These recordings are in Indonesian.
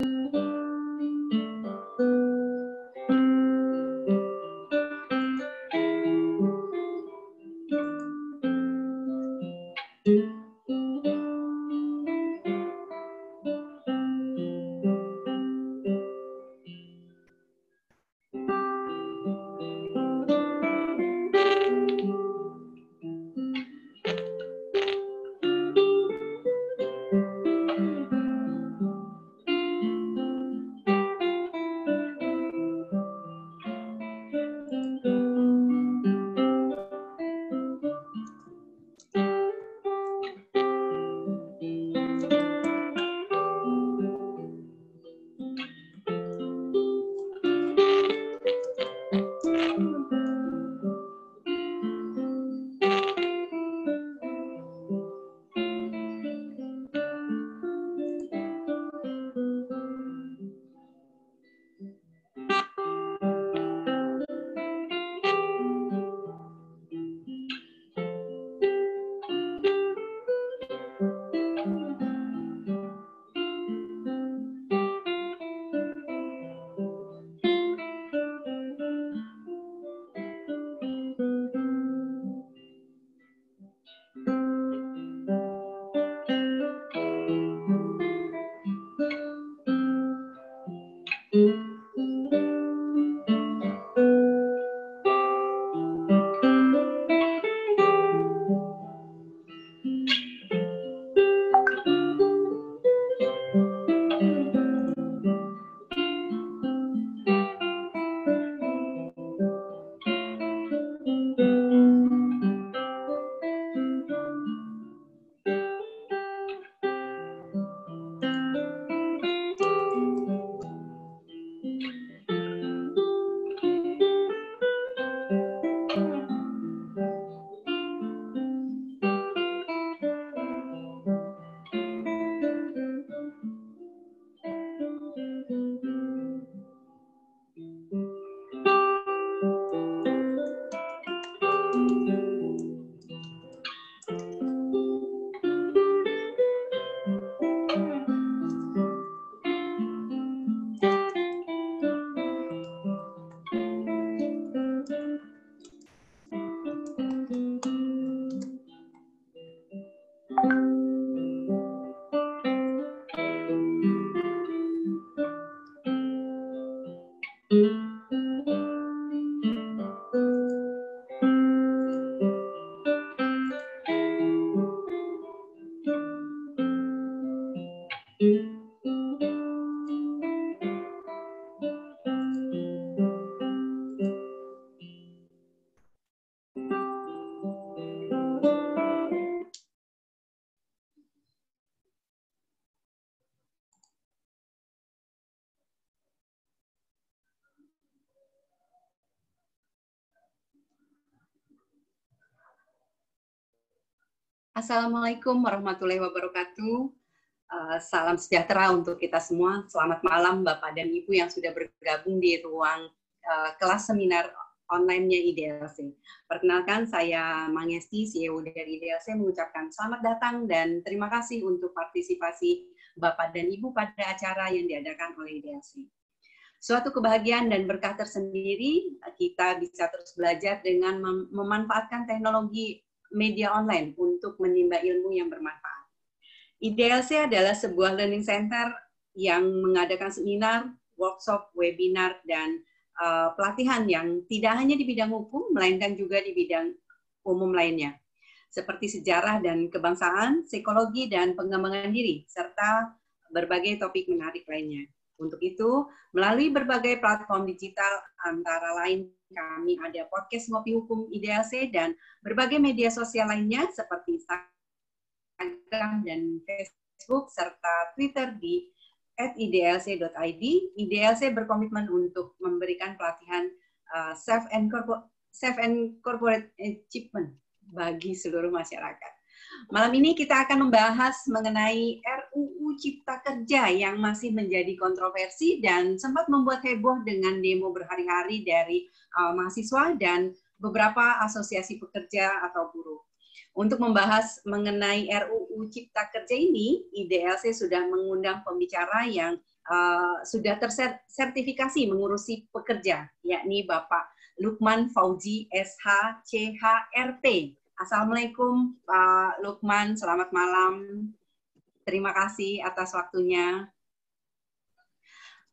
Música hum. Assalamualaikum warahmatullahi wabarakatuh. Eh, salam sejahtera untuk kita semua. Selamat malam Bapak dan Ibu yang sudah bergabung di ruang eh, kelas seminar online-nya IDLC. Perkenalkan saya Mangesti, CEO dari IDLC mengucapkan selamat datang dan terima kasih untuk partisipasi Bapak dan Ibu pada acara yang diadakan oleh IDLC. Suatu kebahagiaan dan berkah tersendiri kita bisa terus belajar dengan memanfaatkan teknologi media online untuk menimba ilmu yang bermanfaat. IDLC adalah sebuah learning center yang mengadakan seminar, workshop, webinar, dan uh, pelatihan yang tidak hanya di bidang hukum, melainkan juga di bidang umum lainnya, seperti sejarah dan kebangsaan, psikologi, dan pengembangan diri, serta berbagai topik menarik lainnya. Untuk itu, melalui berbagai platform digital antara lain kami ada podcast Ngopi Hukum IDLC dan berbagai media sosial lainnya seperti Instagram dan Facebook serta Twitter di @idlc.id. IDLC berkomitmen untuk memberikan pelatihan uh, and corporate self and corporate achievement bagi seluruh masyarakat. Malam ini kita akan membahas mengenai RUU Cipta Kerja yang masih menjadi kontroversi dan sempat membuat heboh dengan demo berhari-hari dari uh, mahasiswa dan beberapa asosiasi pekerja atau buruh. Untuk membahas mengenai RUU Cipta Kerja ini, IDLC sudah mengundang pembicara yang uh, sudah tersertifikasi mengurusi pekerja, yakni Bapak Lukman Fauji SHCHRP. Assalamualaikum Pak Lukman, selamat malam. Terima kasih atas waktunya.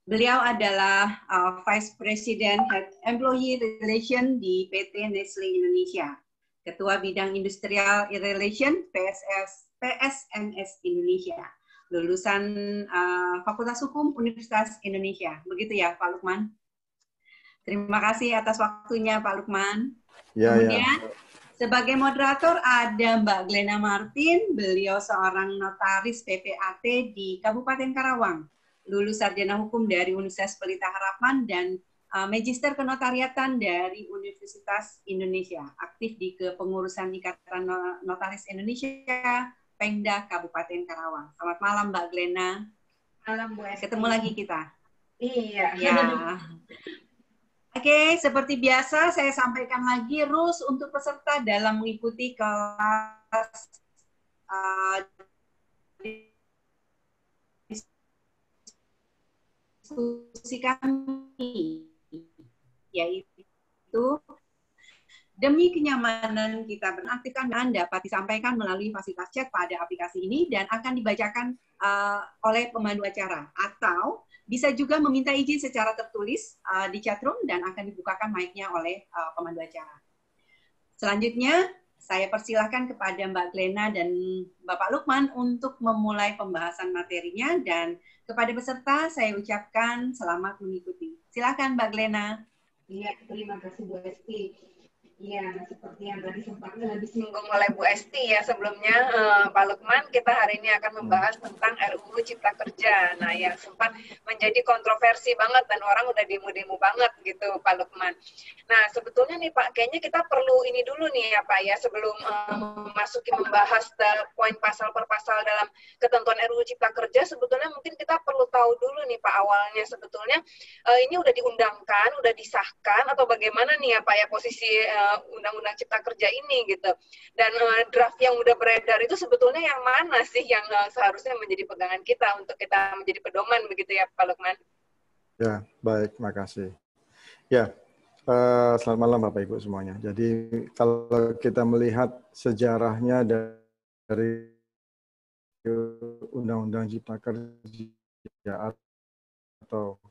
Beliau adalah uh, Vice President Head Employee Relation di PT Nestle Indonesia, Ketua Bidang Industrial Relation PSS, PSNS Indonesia, lulusan uh, Fakultas Hukum Universitas Indonesia. Begitu ya Pak Lukman? Terima kasih atas waktunya Pak Lukman. Ya, ya. Kemudian, ya sebagai moderator ada Mbak Glenna Martin, beliau seorang notaris PPAT di Kabupaten Karawang, lulus sarjana hukum dari Universitas Pelita Harapan dan uh, magister kenotariatan dari Universitas Indonesia, aktif di kepengurusan Ikatan Notaris Indonesia, Pengda Kabupaten Karawang. Selamat malam Mbak Glena. Malam Bu Esti. Ketemu lagi kita. Iya. Ya. Oke, seperti biasa saya sampaikan lagi rules untuk peserta dalam mengikuti kelas uh, diskusi kami, yaitu Demi kenyamanan kita beraktifkan dan dapat disampaikan melalui fasilitas chat pada aplikasi ini dan akan dibacakan uh, oleh pemandu acara atau bisa juga meminta izin secara tertulis uh, di chatroom dan akan dibukakan mic-nya oleh uh, pemandu acara. Selanjutnya, saya persilahkan kepada Mbak Glena dan Bapak Lukman untuk memulai pembahasan materinya dan kepada peserta saya ucapkan selamat mengikuti. Silakan Mbak Glena. Iya, terima kasih Bu Esti. Iya, seperti yang tadi sempat disinggung hmm. oleh Bu Esti ya sebelumnya eh, Pak Lukman, kita hari ini akan membahas hmm. tentang RUU Cipta Kerja. Nah, yang sempat menjadi kontroversi banget dan orang udah demo-demo banget gitu Pak Lukman. Nah, sebetulnya nih Pak, kayaknya kita perlu ini dulu nih ya Pak ya sebelum eh, memasuki membahas poin pasal per pasal dalam ketentuan RUU Cipta Kerja, sebetulnya mungkin kita perlu tahu dulu nih Pak awalnya sebetulnya eh, ini udah diundangkan, udah disahkan atau bagaimana nih ya Pak ya posisi eh, undang-undang uh, cipta kerja ini gitu. Dan uh, draft yang udah beredar itu sebetulnya yang mana sih yang uh, seharusnya menjadi pegangan kita untuk kita menjadi pedoman begitu ya Pak Lukman? Ya, baik, makasih. Ya, Uh, selamat malam Bapak Ibu semuanya. Jadi kalau kita melihat sejarahnya dari Undang-Undang Cipta Kerja atau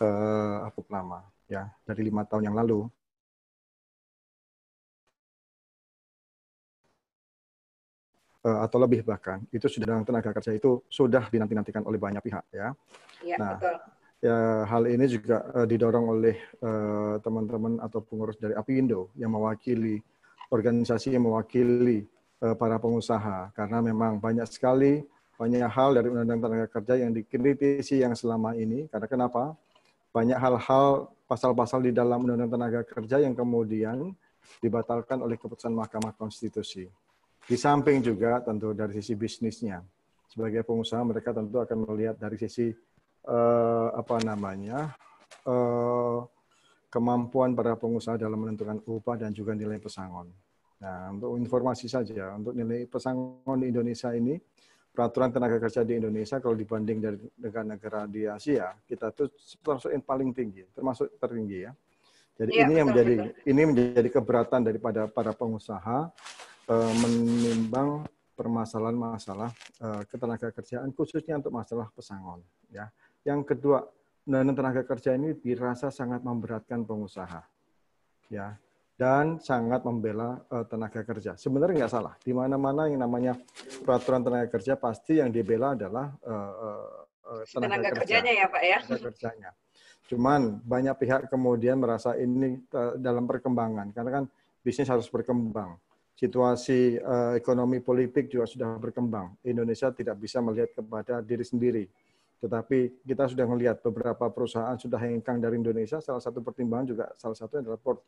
uh, apa lama ya dari lima tahun yang lalu Eh, atau lebih bahkan itu sudah dalam tenaga kerja itu sudah dinanti-nantikan oleh banyak pihak ya. ya nah, betul. Ya, hal ini juga eh, didorong oleh teman eh, teman-teman atau pengurus dari Apindo yang mewakili organisasi yang mewakili uh, para pengusaha karena memang banyak sekali banyak hal dari Undang-Undang Tenaga Kerja yang dikritisi yang selama ini karena kenapa banyak hal-hal pasal-pasal di dalam Undang-Undang Tenaga Kerja yang kemudian dibatalkan oleh keputusan Mahkamah Konstitusi. Di samping juga tentu dari sisi bisnisnya. Sebagai pengusaha mereka tentu akan melihat dari sisi uh, apa namanya uh, kemampuan para pengusaha dalam menentukan upah dan juga nilai pesangon. Nah, untuk informasi saja, untuk nilai pesangon di Indonesia ini, peraturan tenaga kerja di Indonesia kalau dibanding dari negara-negara di Asia, kita itu termasuk yang paling tinggi, termasuk tertinggi ya. Jadi ya, ini yang menjadi betul. ini menjadi keberatan daripada para pengusaha uh, menimbang permasalahan masalah uh, ketenaga kerjaan khususnya untuk masalah pesangon ya. Yang kedua, undang tenaga kerja ini dirasa sangat memberatkan pengusaha. Ya, dan sangat membela uh, tenaga kerja. Sebenarnya nggak salah. Di mana-mana yang namanya peraturan tenaga kerja pasti yang dibela adalah uh, uh, tenaga, tenaga kerja. kerjanya ya Pak ya. Tenaga kerjanya. Cuman banyak pihak kemudian merasa ini dalam perkembangan karena kan bisnis harus berkembang situasi uh, ekonomi politik juga sudah berkembang. Indonesia tidak bisa melihat kepada diri sendiri. Tetapi kita sudah melihat beberapa perusahaan sudah hengkang dari Indonesia. Salah satu pertimbangan juga salah satu adalah per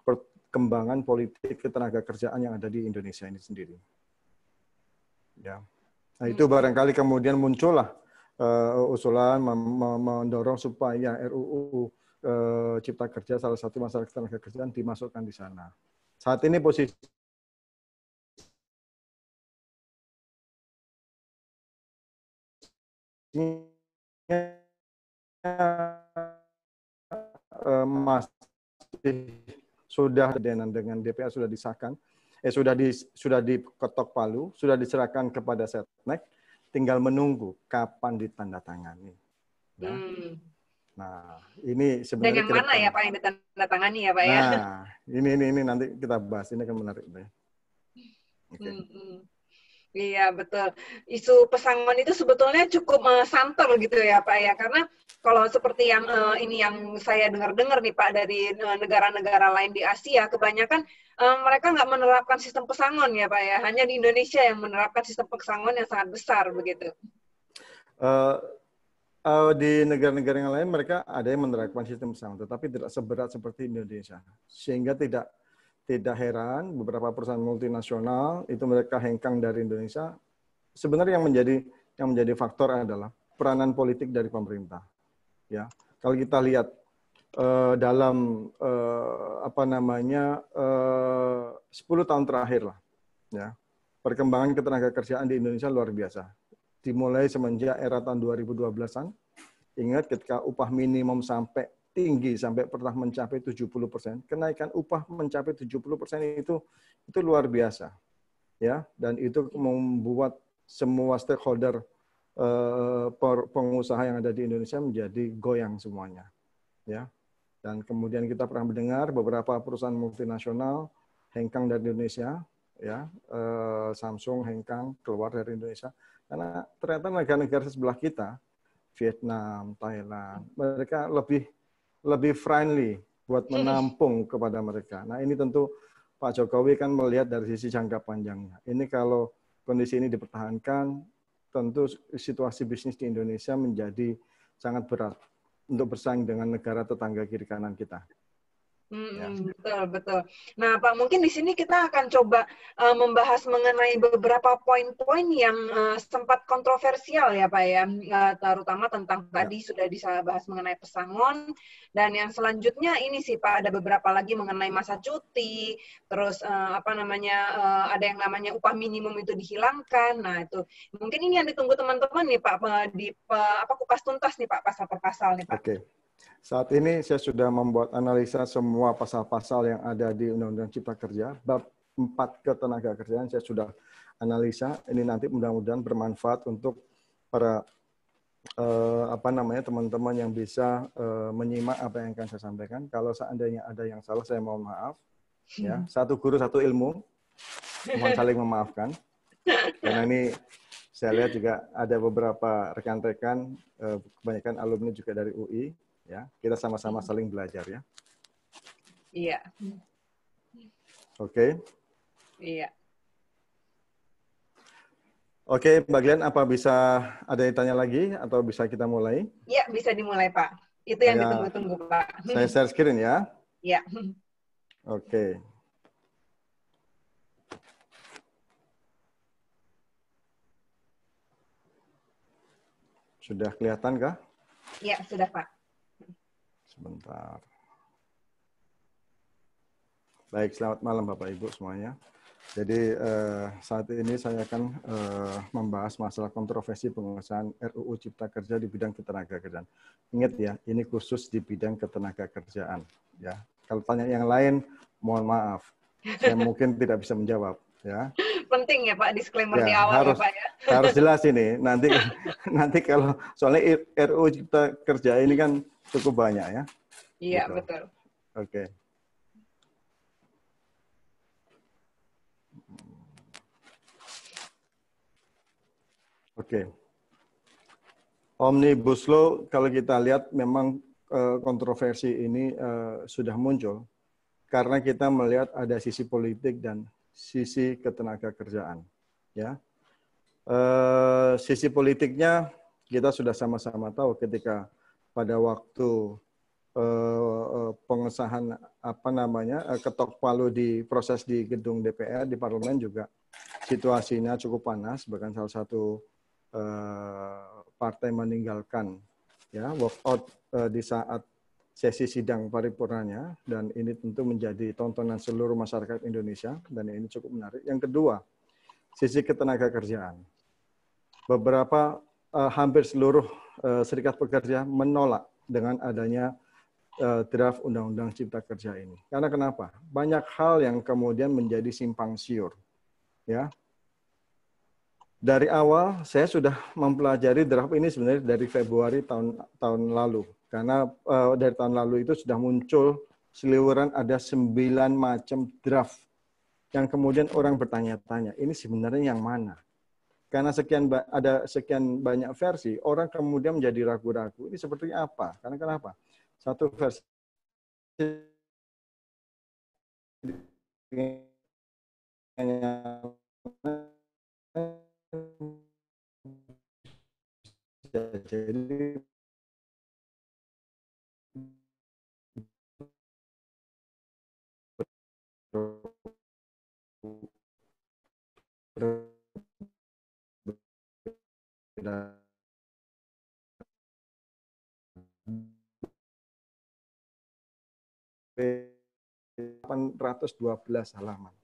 perkembangan politik ketenaga kerjaan yang ada di Indonesia ini sendiri. Ya. Nah, itu hmm. barangkali kemudian muncullah uh, usulan mendorong supaya RUU eh, Cipta Kerja salah satu masalah ketenaga kerjaan dimasukkan di sana. Saat ini posisi eh, masih sudah dengan dengan DPR sudah disahkan, eh sudah di sudah diketok palu, sudah diserahkan kepada setnek, tinggal menunggu kapan ditandatangani. Ya. Hmm. Nah, ini sebenarnya yang mana ya Pak yang ditandatangani ya Pak ya? Nah, ini ini ini nanti kita bahas ini akan menarik Pak. Okay. Hmm, hmm. Iya betul. Isu pesangon itu sebetulnya cukup uh, santer gitu ya Pak ya karena kalau seperti yang uh, ini yang saya dengar-dengar nih Pak dari eh, negara-negara uh, lain di Asia kebanyakan uh, mereka nggak menerapkan sistem pesangon ya Pak ya hanya di Indonesia yang menerapkan sistem pesangon yang sangat besar begitu. Uh, uh, di negara-negara yang lain mereka ada yang menerapkan sistem pesangon tetapi tidak seberat seperti Indonesia sehingga tidak tidak heran beberapa perusahaan multinasional itu mereka hengkang dari Indonesia. Sebenarnya yang menjadi yang menjadi faktor adalah peranan politik dari pemerintah. Ya, kalau kita lihat uh, dalam uh, apa namanya eh, uh, 10 tahun terakhir lah, ya perkembangan ketenaga kerjaan di Indonesia luar biasa. Dimulai semenjak era tahun 2012-an, ingat ketika upah minimum sampai tinggi sampai pernah mencapai 70 persen. Kenaikan upah mencapai 70 persen itu itu luar biasa, ya. Dan itu membuat semua stakeholder eh, pengusaha yang ada di Indonesia menjadi goyang semuanya, ya. Dan kemudian kita pernah mendengar beberapa perusahaan multinasional hengkang dari Indonesia, ya eh, Samsung hengkang keluar dari Indonesia karena ternyata negara-negara sebelah kita Vietnam, Thailand, mereka lebih lebih friendly buat menampung kepada mereka. Nah ini tentu Pak Jokowi kan melihat dari sisi jangka panjangnya. Ini kalau kondisi ini dipertahankan, tentu situasi bisnis di Indonesia menjadi sangat berat untuk bersaing dengan negara tetangga kiri kanan kita. Mm, ya. Betul betul. Nah Pak mungkin di sini kita akan coba uh, membahas mengenai beberapa poin-poin yang uh, sempat kontroversial ya Pak ya, eh, terutama tentang ya. tadi sudah dibahas mengenai pesangon dan yang selanjutnya ini sih Pak ada beberapa lagi mengenai masa cuti, terus uh, apa namanya uh, ada yang namanya upah minimum itu dihilangkan. Nah itu mungkin ini yang ditunggu teman-teman nih Pak di apa kupas tuntas nih Pak pasal per pasal nih Pak. Oke. Okay. Saat ini saya sudah membuat analisa semua pasal-pasal yang ada di Undang-Undang Cipta Kerja. Bab 4 ketenaga kerjaan saya sudah analisa. Ini nanti mudah-mudahan bermanfaat untuk para eh, apa namanya teman-teman yang bisa eh, menyimak apa yang akan saya sampaikan. Kalau seandainya ada yang salah saya mohon maaf. Ya, hmm. satu guru satu ilmu. Mohon saling memaafkan. Karena ini saya lihat juga ada beberapa rekan-rekan, eh, kebanyakan alumni juga dari UI, ya. Kita sama-sama iya. saling belajar ya. Iya. Oke. Okay. Iya. Oke, okay, Mbak apa bisa ada yang tanya lagi atau bisa kita mulai? Iya, bisa dimulai, Pak. Itu yang iya. ditunggu-tunggu, Pak. Saya share screen ya. Iya. Oke. Okay. Sudah kelihatan kah? ya sudah Pak. Sebentar. Baik, selamat malam Bapak Ibu semuanya. Jadi eh, saat ini saya akan eh, membahas masalah kontroversi pengesahan RUU Cipta Kerja di bidang ketenaga kerjaan. Ingat ya, ini khusus di bidang ketenaga kerjaan. Ya, kalau tanya yang lain, mohon maaf, saya mungkin tidak bisa menjawab. Ya, penting ya Pak disclaimer ya, di awal ya, harus, ya Pak ya. Harus jelas ini. Nanti nanti kalau soalnya RU kita Kerja ini kan cukup banyak ya. Iya, betul. Gitu. betul. Oke. Oke. Okay. Omnibus Law kalau kita lihat memang eh, kontroversi ini eh, sudah muncul karena kita melihat ada sisi politik dan sisi ketenaga kerjaan. Ya, e, sisi politiknya kita sudah sama-sama tahu ketika pada waktu e, pengesahan apa namanya ketok palu di proses di gedung DPR di parlemen juga situasinya cukup panas bahkan salah satu e, partai meninggalkan ya walkout e, di saat sesi sidang paripurnanya dan ini tentu menjadi tontonan seluruh masyarakat Indonesia dan ini cukup menarik. Yang kedua, sisi ketenaga kerjaan. Beberapa eh, hampir seluruh eh, serikat pekerja menolak dengan adanya eh, draft undang-undang cipta kerja ini. Karena kenapa? Banyak hal yang kemudian menjadi simpang siur. Ya. Dari awal saya sudah mempelajari draft ini sebenarnya dari Februari tahun tahun lalu karena uh, dari tahun lalu itu sudah muncul seliweran ada sembilan macam draft yang kemudian orang bertanya-tanya, ini sebenarnya yang mana? Karena sekian ada sekian banyak versi, orang kemudian menjadi ragu-ragu, ini sepertinya apa? Karena kenapa? Satu versi jadi berbeda belas halaman.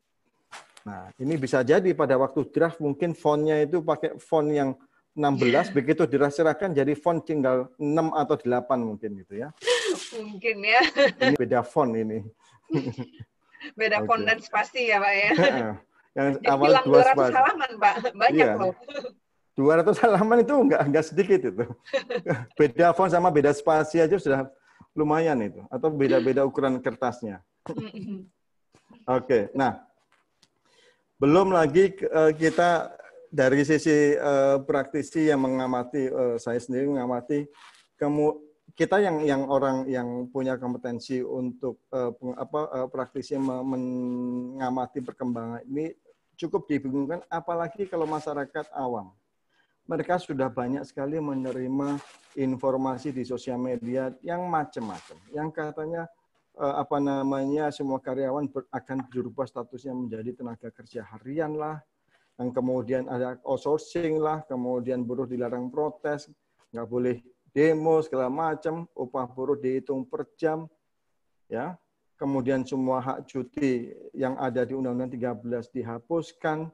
Nah, ini bisa jadi pada waktu draft mungkin fontnya itu pakai font yang 16 begitu dirahasiakan jadi font tinggal 6 atau 8 mungkin gitu ya. Mungkin ya. Ini beda font ini. Beda okay. dan pasti ya Pak ya. yang awal dua 200 halaman Pak, banyak iya. loh. 200 halaman itu enggak enggak sedikit itu. beda font sama beda spasi aja sudah lumayan itu atau beda-beda ukuran kertasnya. Oke. Okay. Nah, belum lagi eh, kita dari sisi eh, praktisi yang mengamati eh, saya sendiri mengamati kamu kita yang yang orang yang punya kompetensi untuk uh, apa uh, praktisi mengamati perkembangan ini cukup dibingungkan apalagi kalau masyarakat awam. Mereka sudah banyak sekali menerima informasi di sosial media yang macam-macam, yang katanya uh, apa namanya semua karyawan ber, akan berubah statusnya menjadi tenaga kerja harian lah, yang kemudian ada outsourcing lah, kemudian buruh dilarang protes, nggak boleh demo segala macam, upah buruh dihitung per jam, ya. Kemudian semua hak cuti yang ada di Undang-Undang 13 dihapuskan,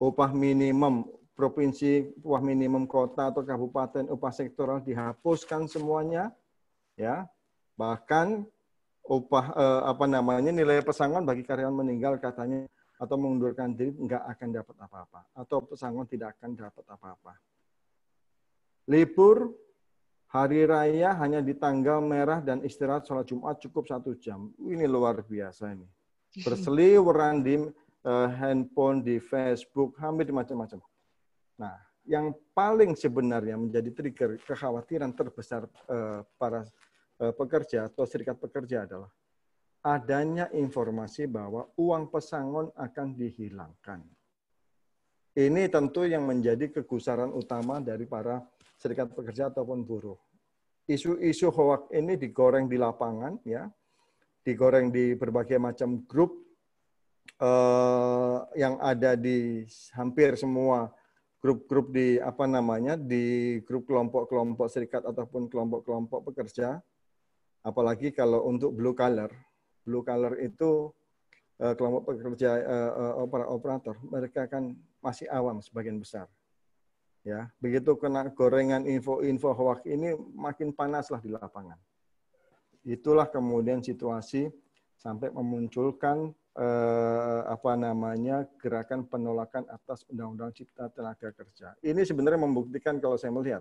upah minimum provinsi, upah minimum kota atau kabupaten, upah sektoral dihapuskan semuanya, ya. Bahkan upah eh, apa namanya nilai pesangon bagi karyawan meninggal katanya atau mengundurkan diri nggak akan dapat apa-apa atau pesangon tidak akan dapat apa-apa. Libur hari raya hanya di tanggal merah dan istirahat sholat Jumat cukup satu jam. Ini luar biasa ini. Hmm. Berseliweran di eh, handphone, di Facebook, hampir di macam-macam. Nah, yang paling sebenarnya menjadi trigger kekhawatiran terbesar eh, para eh, pekerja atau serikat pekerja adalah adanya informasi bahwa uang pesangon akan dihilangkan. Ini tentu yang menjadi kegusaran utama dari para serikat pekerja ataupun buruh. Isu-isu hoak ini digoreng di lapangan, ya, digoreng di berbagai macam grup eh, yang ada di hampir semua grup-grup di apa namanya di grup kelompok-kelompok serikat ataupun kelompok-kelompok pekerja. Apalagi kalau untuk blue collar, blue collar itu eh, kelompok pekerja eh, eh operator, mereka kan masih awam sebagian besar Ya, begitu kena gorengan info-info hoax ini makin panaslah di lapangan. Itulah kemudian situasi sampai memunculkan eh, apa namanya gerakan penolakan atas Undang-Undang Cipta Tenaga Kerja. Ini sebenarnya membuktikan kalau saya melihat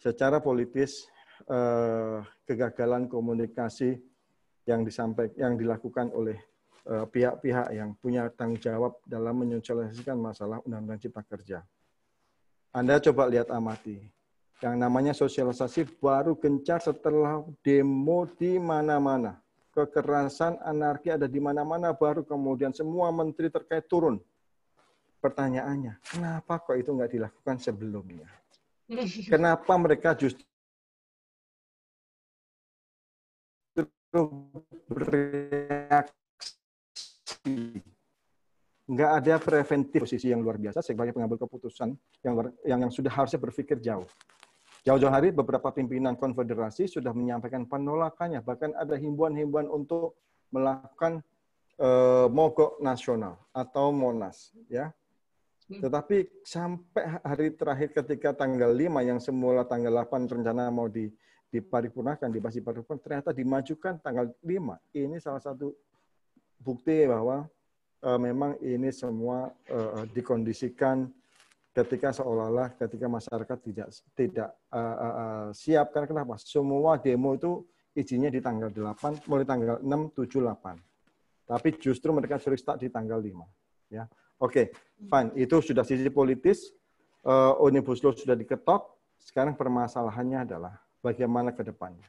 secara politis eh, kegagalan komunikasi yang disampaikan yang dilakukan oleh eh, pihak-pihak yang punya tanggung jawab dalam menyosialisasikan masalah Undang-Undang Cipta Kerja. Anda coba lihat amati. Yang namanya sosialisasi baru gencar setelah demo di mana-mana. Kekerasan anarki ada di mana-mana baru kemudian semua menteri terkait turun. Pertanyaannya, kenapa kok itu nggak dilakukan sebelumnya? Kenapa mereka justru bereaksi nggak ada preventif posisi yang luar biasa sebagai pengambil keputusan yang, yang yang sudah harusnya berpikir jauh. Jauh-jauh hari beberapa pimpinan konfederasi sudah menyampaikan penolakannya, bahkan ada himbauan-himbauan untuk melakukan eh, mogok nasional atau monas, ya. Hmm. Tetapi sampai hari terakhir ketika tanggal 5 yang semula tanggal 8 rencana mau di diparipurnakan, dibahas paripurnakan, ternyata dimajukan tanggal 5. Ini salah satu bukti bahwa uh, memang ini semua uh, dikondisikan ketika seolah-olah ketika masyarakat tidak tidak uh, uh, uh, siap karena kenapa semua demo itu izinnya di tanggal 8 mulai tanggal 6 7 8 tapi justru mereka suruh start di tanggal 5 ya oke okay, fine itu sudah sisi politis uh, omnibus law sudah diketok sekarang permasalahannya adalah bagaimana ke depannya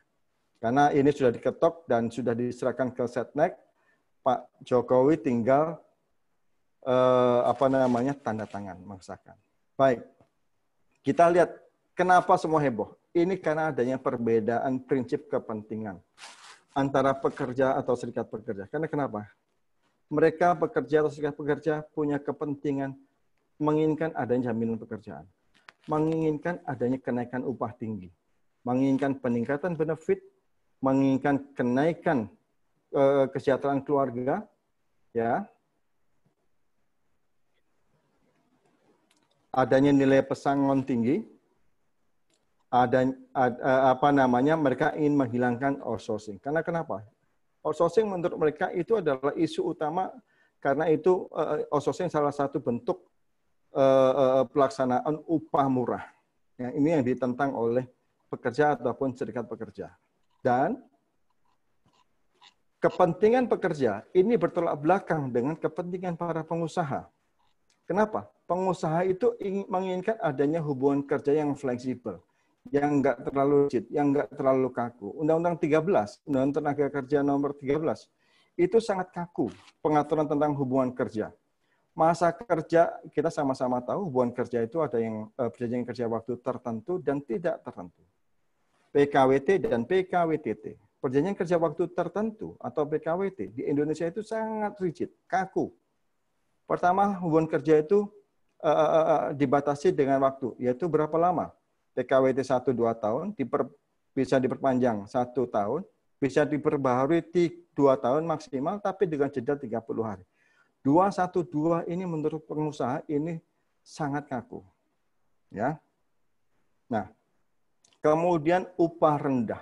karena ini sudah diketok dan sudah diserahkan ke setnek Pak Jokowi tinggal eh, apa namanya tanda tangan mengesahkan Baik, kita lihat kenapa semua heboh. Ini karena adanya perbedaan prinsip kepentingan antara pekerja atau serikat pekerja. Karena kenapa? Mereka pekerja atau serikat pekerja punya kepentingan menginginkan adanya jaminan pekerjaan, menginginkan adanya kenaikan upah tinggi, menginginkan peningkatan benefit, menginginkan kenaikan eh, kesejahteraan keluarga, ya, adanya nilai pesangon tinggi, ada, ad, eh, apa namanya mereka ingin menghilangkan outsourcing. Karena kenapa? Outsourcing menurut mereka itu adalah isu utama karena itu uh, outsourcing salah satu bentuk uh, uh, pelaksanaan upah murah. Ya, ini yang ditentang oleh pekerja ataupun serikat pekerja. Dan kepentingan pekerja ini bertolak belakang dengan kepentingan para pengusaha. Kenapa? pengusaha itu menginginkan adanya hubungan kerja yang fleksibel, yang enggak terlalu rigid, yang enggak terlalu kaku. Undang-Undang 13, Undang-Undang Tenaga Kerja nomor 13, itu sangat kaku pengaturan tentang hubungan kerja. Masa kerja kita sama-sama tahu hubungan kerja itu ada yang eh, perjanjian kerja waktu tertentu dan tidak tertentu. PKWT dan PKWTT. Perjanjian kerja waktu tertentu atau PKWT di Indonesia itu sangat rigid, kaku. Pertama, hubungan kerja itu Eh, eh, eh, dibatasi dengan waktu, yaitu berapa lama. PKWT 1 2 tahun diper, bisa diperpanjang satu tahun, bisa diperbaharui dua tahun maksimal tapi dengan jeda 30 hari. 212 ini menurut pengusaha ini sangat kaku. Ya. Nah, kemudian upah rendah.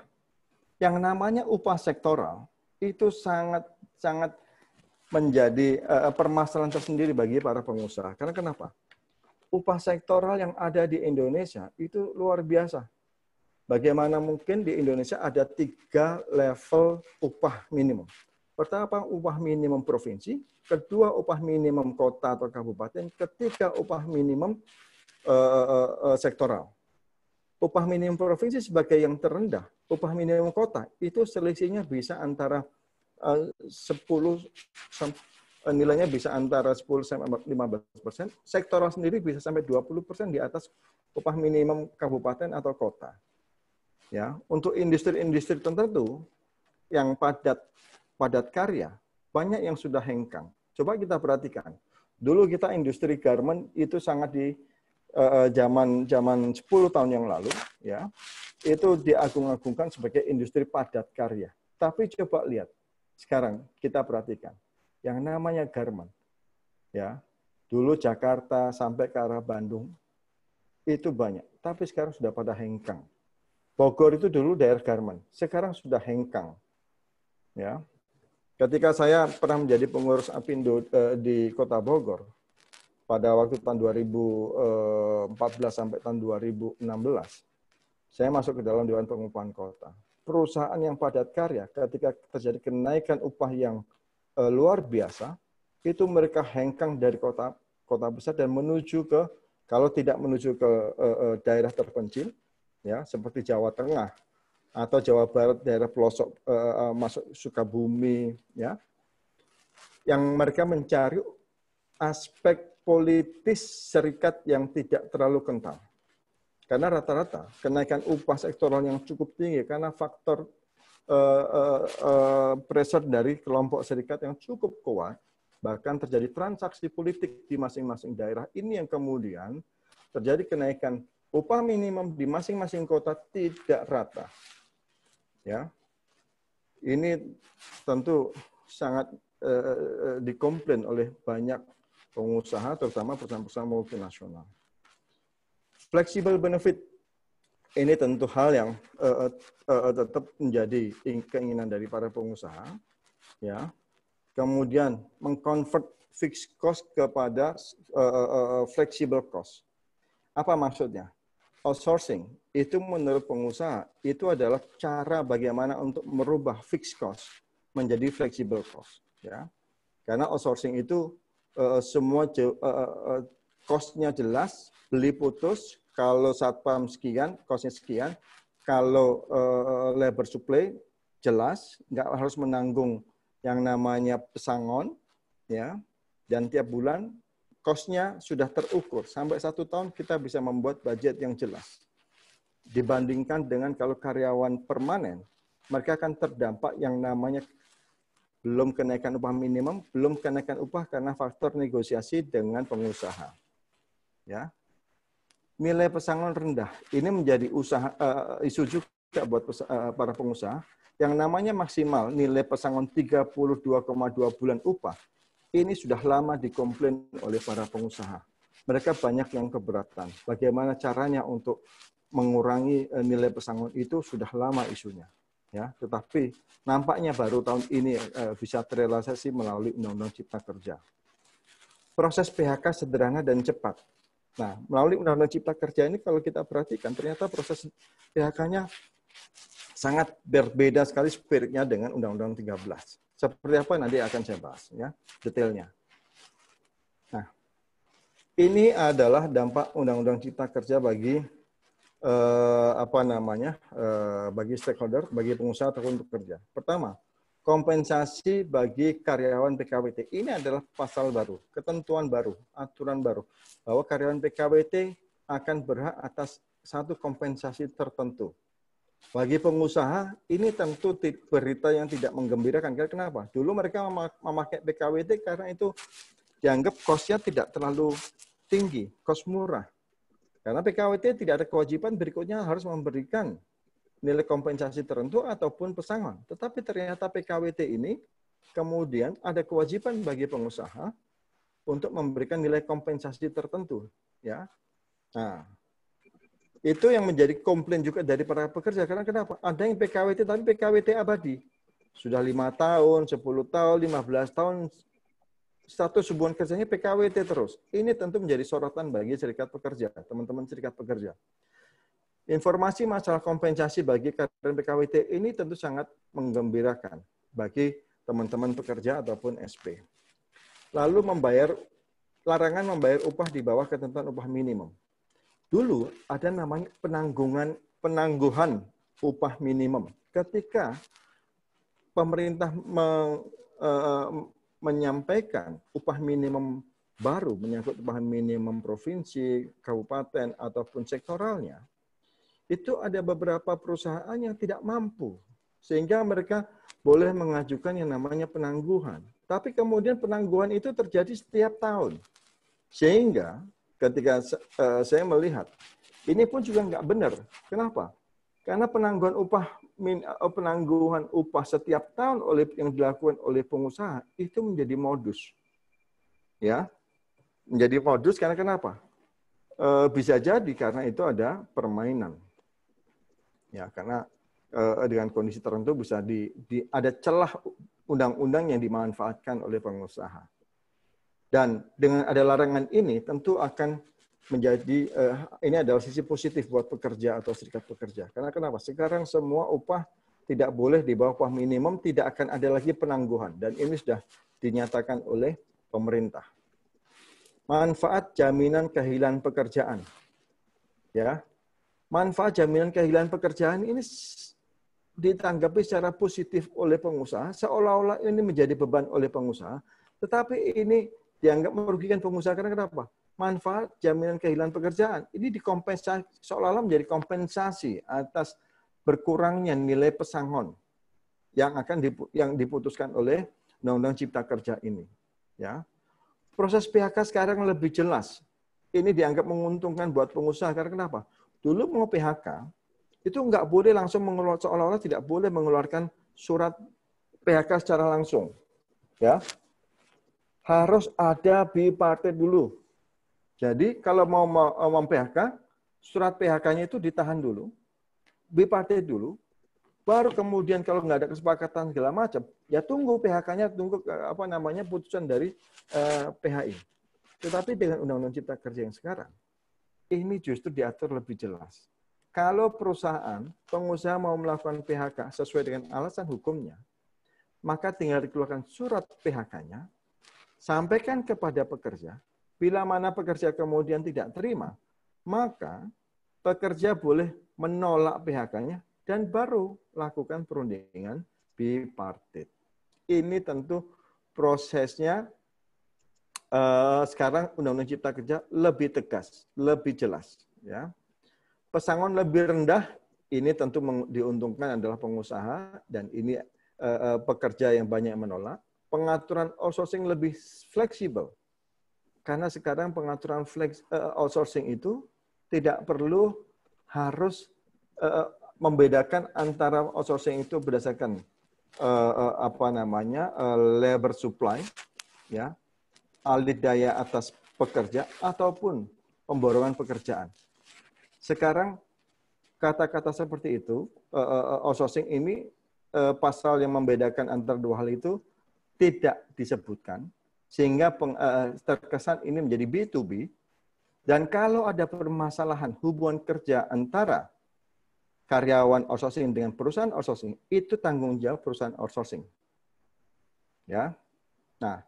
Yang namanya upah sektoral itu sangat sangat menjadi uh, permasalahan tersendiri bagi para pengusaha. Karena kenapa? upah sektoral yang ada di Indonesia itu luar biasa. Bagaimana mungkin di Indonesia ada tiga level upah minimum. Pertama, upah minimum provinsi. Kedua, upah minimum kota atau kabupaten. Ketiga, upah minimum uh, uh, sektoral. Upah minimum provinsi sebagai yang terendah. Upah minimum kota itu selisihnya bisa antara 10 nilainya bisa antara 10 sampai 15 persen, sektoral sendiri bisa sampai 20 persen di atas upah minimum kabupaten atau kota. Ya, untuk industri-industri tertentu yang padat padat karya banyak yang sudah hengkang. Coba kita perhatikan. Dulu kita industri garment itu sangat di eh, zaman zaman 10 tahun yang lalu ya. Itu diagung-agungkan sebagai industri padat karya. Tapi coba lihat sekarang kita perhatikan yang namanya garmen. Ya. Dulu Jakarta sampai ke arah Bandung itu banyak, tapi sekarang sudah pada hengkang. Bogor itu dulu daerah garmen, sekarang sudah hengkang. Ya. Ketika saya pernah menjadi pengurus Apindo eh, di Kota Bogor pada waktu tahun 2014 eh, sampai tahun 2016, saya masuk ke dalam Dewan Pengupahan Kota. Perusahaan yang padat karya ketika terjadi kenaikan upah yang Eh, luar biasa, itu mereka hengkang dari kota kota besar dan menuju ke kalau tidak menuju ke uh, uh, daerah terpencil, ya seperti Jawa Tengah atau Jawa Barat daerah pelosok uh, masuk Sukabumi, ya, yang mereka mencari aspek politis serikat yang tidak terlalu kental. Karena rata-rata kenaikan upah sektoral yang cukup tinggi karena faktor uh, uh, pressure dari kelompok serikat yang cukup kuat, bahkan terjadi transaksi politik di masing-masing daerah ini yang kemudian terjadi kenaikan upah minimum di masing-masing kota tidak rata. Ya, ini tentu sangat uh, dikomplain oleh banyak pengusaha, terutama perusahaan-perusahaan multinasional. Flexible benefit ini tentu hal yang uh, uh, tetap menjadi keinginan dari para pengusaha ya kemudian mengkonvert fixed cost kepada uh, uh, flexible cost apa maksudnya outsourcing itu menurut pengusaha itu adalah cara bagaimana untuk merubah fixed cost menjadi flexible cost ya karena outsourcing itu uh, semua uh, uh, costnya jelas beli putus kalau satpam sekian, kosnya sekian, kalau uh, labor supply jelas, nggak harus menanggung yang namanya pesangon, ya, dan tiap bulan kosnya sudah terukur. Sampai satu tahun kita bisa membuat budget yang jelas. Dibandingkan dengan kalau karyawan permanen, mereka akan terdampak yang namanya belum kenaikan upah minimum, belum kenaikan upah karena faktor negosiasi dengan pengusaha. Ya, nilai pesangon rendah. Ini menjadi usaha uh, isu juga buat pesa, uh, eh, para pengusaha yang namanya maksimal nilai pesangon 32,2 bulan upah. Ini sudah lama dikomplain oleh para pengusaha. Mereka banyak yang keberatan. Bagaimana caranya untuk mengurangi eh, nilai pesangon itu sudah lama isunya. Ya, tetapi nampaknya baru tahun ini uh, bisa terrealisasi melalui Undang-Undang Cipta Kerja. Proses PHK sederhana dan cepat Nah, melalui Undang-Undang Cipta Kerja ini kalau kita perhatikan ternyata proses PHK-nya sangat berbeda sekali spiritnya dengan Undang-Undang 13. Seperti apa nanti akan saya bahas ya, detailnya. Nah, ini adalah dampak Undang-Undang Cipta Kerja bagi eh, apa namanya? Eh, bagi stakeholder, bagi pengusaha ataupun pekerja. Pertama, kompensasi bagi karyawan PKWT. Ini adalah pasal baru, ketentuan baru, aturan baru bahwa karyawan PKWT akan berhak atas satu kompensasi tertentu. Bagi pengusaha, ini tentu berita yang tidak menggembirakan. Kenapa? Dulu mereka memakai PKWT karena itu dianggap kosnya tidak terlalu tinggi, kos murah. Karena PKWT tidak ada kewajiban berikutnya harus memberikan nilai kompensasi tertentu ataupun pesangon. Tetapi ternyata PKWT ini kemudian ada kewajiban bagi pengusaha untuk memberikan nilai kompensasi tertentu, ya. Nah, itu yang menjadi komplain juga dari para pekerja karena kenapa? Ada yang PKWT tapi PKWT abadi. Sudah lima tahun, 10 tahun, 15 tahun status hubungan kerjanya PKWT terus. Ini tentu menjadi sorotan bagi serikat pekerja, teman-teman serikat pekerja. Informasi masalah kompensasi bagi karyawan PKWT ini tentu sangat menggembirakan bagi teman-teman pekerja ataupun SP. Lalu membayar larangan membayar upah di bawah ketentuan upah minimum. Dulu ada namanya penanggungan penangguhan upah minimum. Ketika pemerintah me, e, menyampaikan upah minimum baru menyangkut upah minimum provinsi, kabupaten ataupun sektoralnya, itu ada beberapa perusahaan yang tidak mampu. Sehingga mereka boleh mengajukan yang namanya penangguhan. Tapi kemudian penangguhan itu terjadi setiap tahun. Sehingga ketika eh, saya melihat, ini pun juga nggak benar. Kenapa? Karena penangguhan upah eh, penangguhan upah setiap tahun oleh yang dilakukan oleh pengusaha itu menjadi modus. Ya. Menjadi modus karena kenapa? E, bisa jadi karena itu ada permainan ya karena eh, dengan kondisi tertentu bisa di, di ada celah undang-undang yang dimanfaatkan oleh pengusaha dan dengan ada larangan ini tentu akan menjadi eh, ini adalah sisi positif buat pekerja atau serikat pekerja karena kenapa sekarang semua upah tidak boleh di bawah minimum tidak akan ada lagi penangguhan dan ini sudah dinyatakan oleh pemerintah manfaat jaminan kehilangan pekerjaan. Ya, manfaat jaminan kehilangan pekerjaan ini ditanggapi secara positif oleh pengusaha, seolah-olah ini menjadi beban oleh pengusaha, tetapi ini dianggap merugikan pengusaha karena kenapa? Manfaat jaminan kehilangan pekerjaan ini dikompensasi seolah-olah menjadi kompensasi atas berkurangnya nilai pesangon yang akan yang diputuskan oleh Undang-Undang Cipta Kerja ini. Ya, proses PHK sekarang lebih jelas. Ini dianggap menguntungkan buat pengusaha karena kenapa? Dulu mau PHK, itu nggak boleh langsung mengeluarkan, seolah-olah tidak boleh mengeluarkan surat PHK secara langsung. ya Harus ada bipartit dulu. Jadi kalau mau mem-PHK, surat PHK-nya itu ditahan dulu, bipartit dulu, baru kemudian kalau nggak ada kesepakatan segala macam, ya tunggu PHK-nya, tunggu eh, apa namanya putusan dari eh, PHI. Tetapi dengan Undang-Undang Cipta Kerja yang sekarang, ini justru diatur lebih jelas. Kalau perusahaan, pengusaha mau melakukan PHK sesuai dengan alasan hukumnya, maka tinggal dikeluarkan surat PHK-nya, sampaikan kepada pekerja, bila mana pekerja kemudian tidak terima, maka pekerja boleh menolak PHK-nya dan baru lakukan perundingan bipartit. Ini tentu prosesnya Eh, sekarang Undang-Undang Cipta Kerja lebih tegas, lebih jelas. Ya. Pesangon lebih rendah ini tentu diuntungkan adalah pengusaha dan ini uh, pekerja yang banyak menolak. Pengaturan outsourcing lebih fleksibel karena sekarang pengaturan flex, uh, outsourcing itu tidak perlu harus uh, membedakan antara outsourcing itu berdasarkan uh, uh, apa namanya uh, labor supply ya alih daya atas pekerja ataupun pemborongan pekerjaan. Sekarang kata-kata seperti itu, eh, eh, eh, outsourcing ini pasal yang membedakan antar dua hal itu tidak disebutkan, sehingga terkesan ini menjadi B2B. Dan kalau ada permasalahan hubungan kerja antara karyawan outsourcing dengan perusahaan outsourcing, itu tanggung jawab perusahaan outsourcing. Ya, nah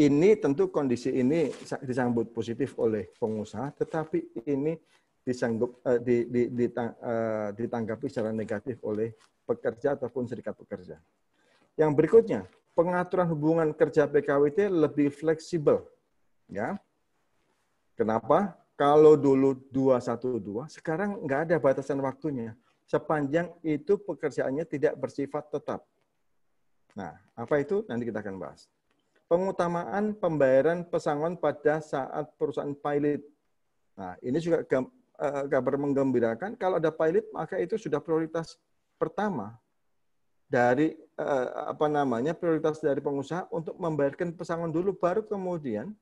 ini tentu kondisi ini disambut positif oleh pengusaha, tetapi ini disanggup uh, di, di, di, uh, eh, ditanggapi secara negatif oleh pekerja ataupun serikat pekerja. Yang berikutnya, pengaturan hubungan kerja PKWT lebih fleksibel. Ya. Kenapa? Kalau dulu 212, sekarang nggak ada batasan waktunya. Sepanjang itu pekerjaannya tidak bersifat tetap. Nah, apa itu? Nanti kita akan bahas pengutamaan pembayaran pesangon pada saat perusahaan pilot. Nah, ini juga kabar eh, menggembirakan. Kalau ada pilot, maka itu sudah prioritas pertama dari eh, apa namanya prioritas dari pengusaha untuk membayarkan pesangon dulu, baru kemudian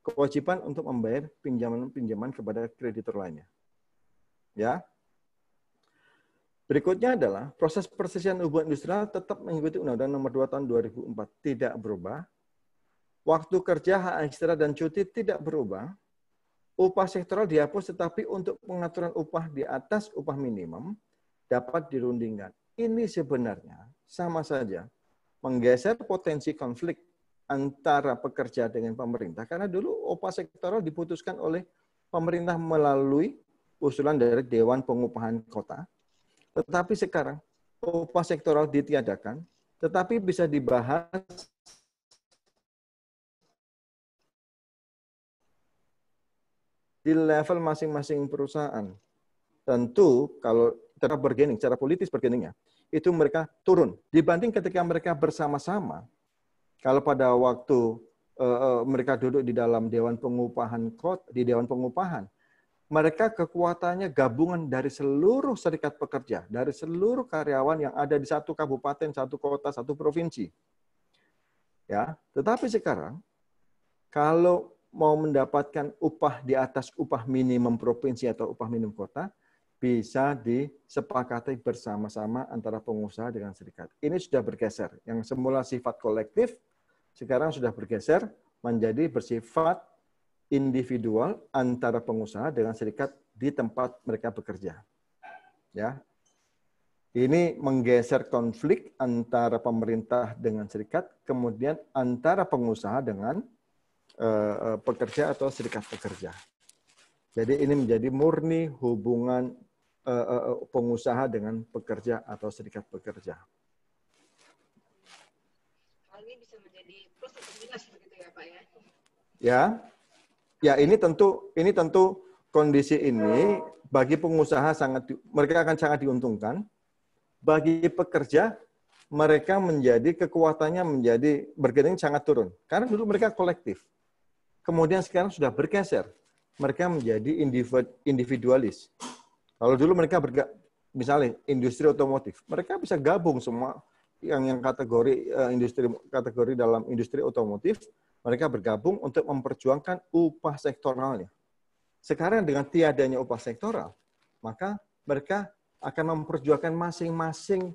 kewajiban untuk membayar pinjaman-pinjaman kepada kreditor lainnya. Ya. Berikutnya adalah proses persisian hubungan industrial tetap mengikuti Undang-Undang Nomor 2 Tahun 2004 tidak berubah Waktu kerja, hak ekstra dan cuti tidak berubah. Upah sektoral dihapus, tetapi untuk pengaturan upah di atas upah minimum dapat dirundingkan. Ini sebenarnya sama saja menggeser potensi konflik antara pekerja dengan pemerintah. Karena dulu upah sektoral diputuskan oleh pemerintah melalui usulan dari Dewan Pengupahan Kota. Tetapi sekarang upah sektoral ditiadakan, tetapi bisa dibahas di level masing-masing perusahaan. Tentu kalau cara bergening, cara politis bergeningnya, itu mereka turun. Dibanding ketika mereka bersama-sama, kalau pada waktu uh, mereka duduk di dalam Dewan Pengupahan Kot, di Dewan Pengupahan, mereka kekuatannya gabungan dari seluruh serikat pekerja, dari seluruh karyawan yang ada di satu kabupaten, satu kota, satu provinsi. Ya, tetapi sekarang kalau mau mendapatkan upah di atas upah minimum provinsi atau upah minimum kota, bisa disepakati bersama-sama antara pengusaha dengan serikat. Ini sudah bergeser. Yang semula sifat kolektif, sekarang sudah bergeser menjadi bersifat individual antara pengusaha dengan serikat di tempat mereka bekerja. Ya. Ini menggeser konflik antara pemerintah dengan serikat, kemudian antara pengusaha dengan uh, pekerja atau serikat pekerja. Jadi ini menjadi murni hubungan uh, uh, pengusaha dengan pekerja atau serikat pekerja. ini bisa menjadi plus atau begitu ya Pak ya? Ya, ya ini tentu ini tentu kondisi ini bagi pengusaha sangat mereka akan sangat diuntungkan. Bagi pekerja mereka menjadi kekuatannya menjadi bergening sangat turun karena dulu mereka kolektif Kemudian sekarang sudah bergeser. Mereka menjadi individualis. Kalau dulu mereka berga, misalnya industri otomotif, mereka bisa gabung semua yang yang kategori eh, industri kategori dalam industri otomotif, mereka bergabung untuk memperjuangkan upah sektoralnya. Sekarang dengan tiadanya upah sektoral, maka mereka akan memperjuangkan masing-masing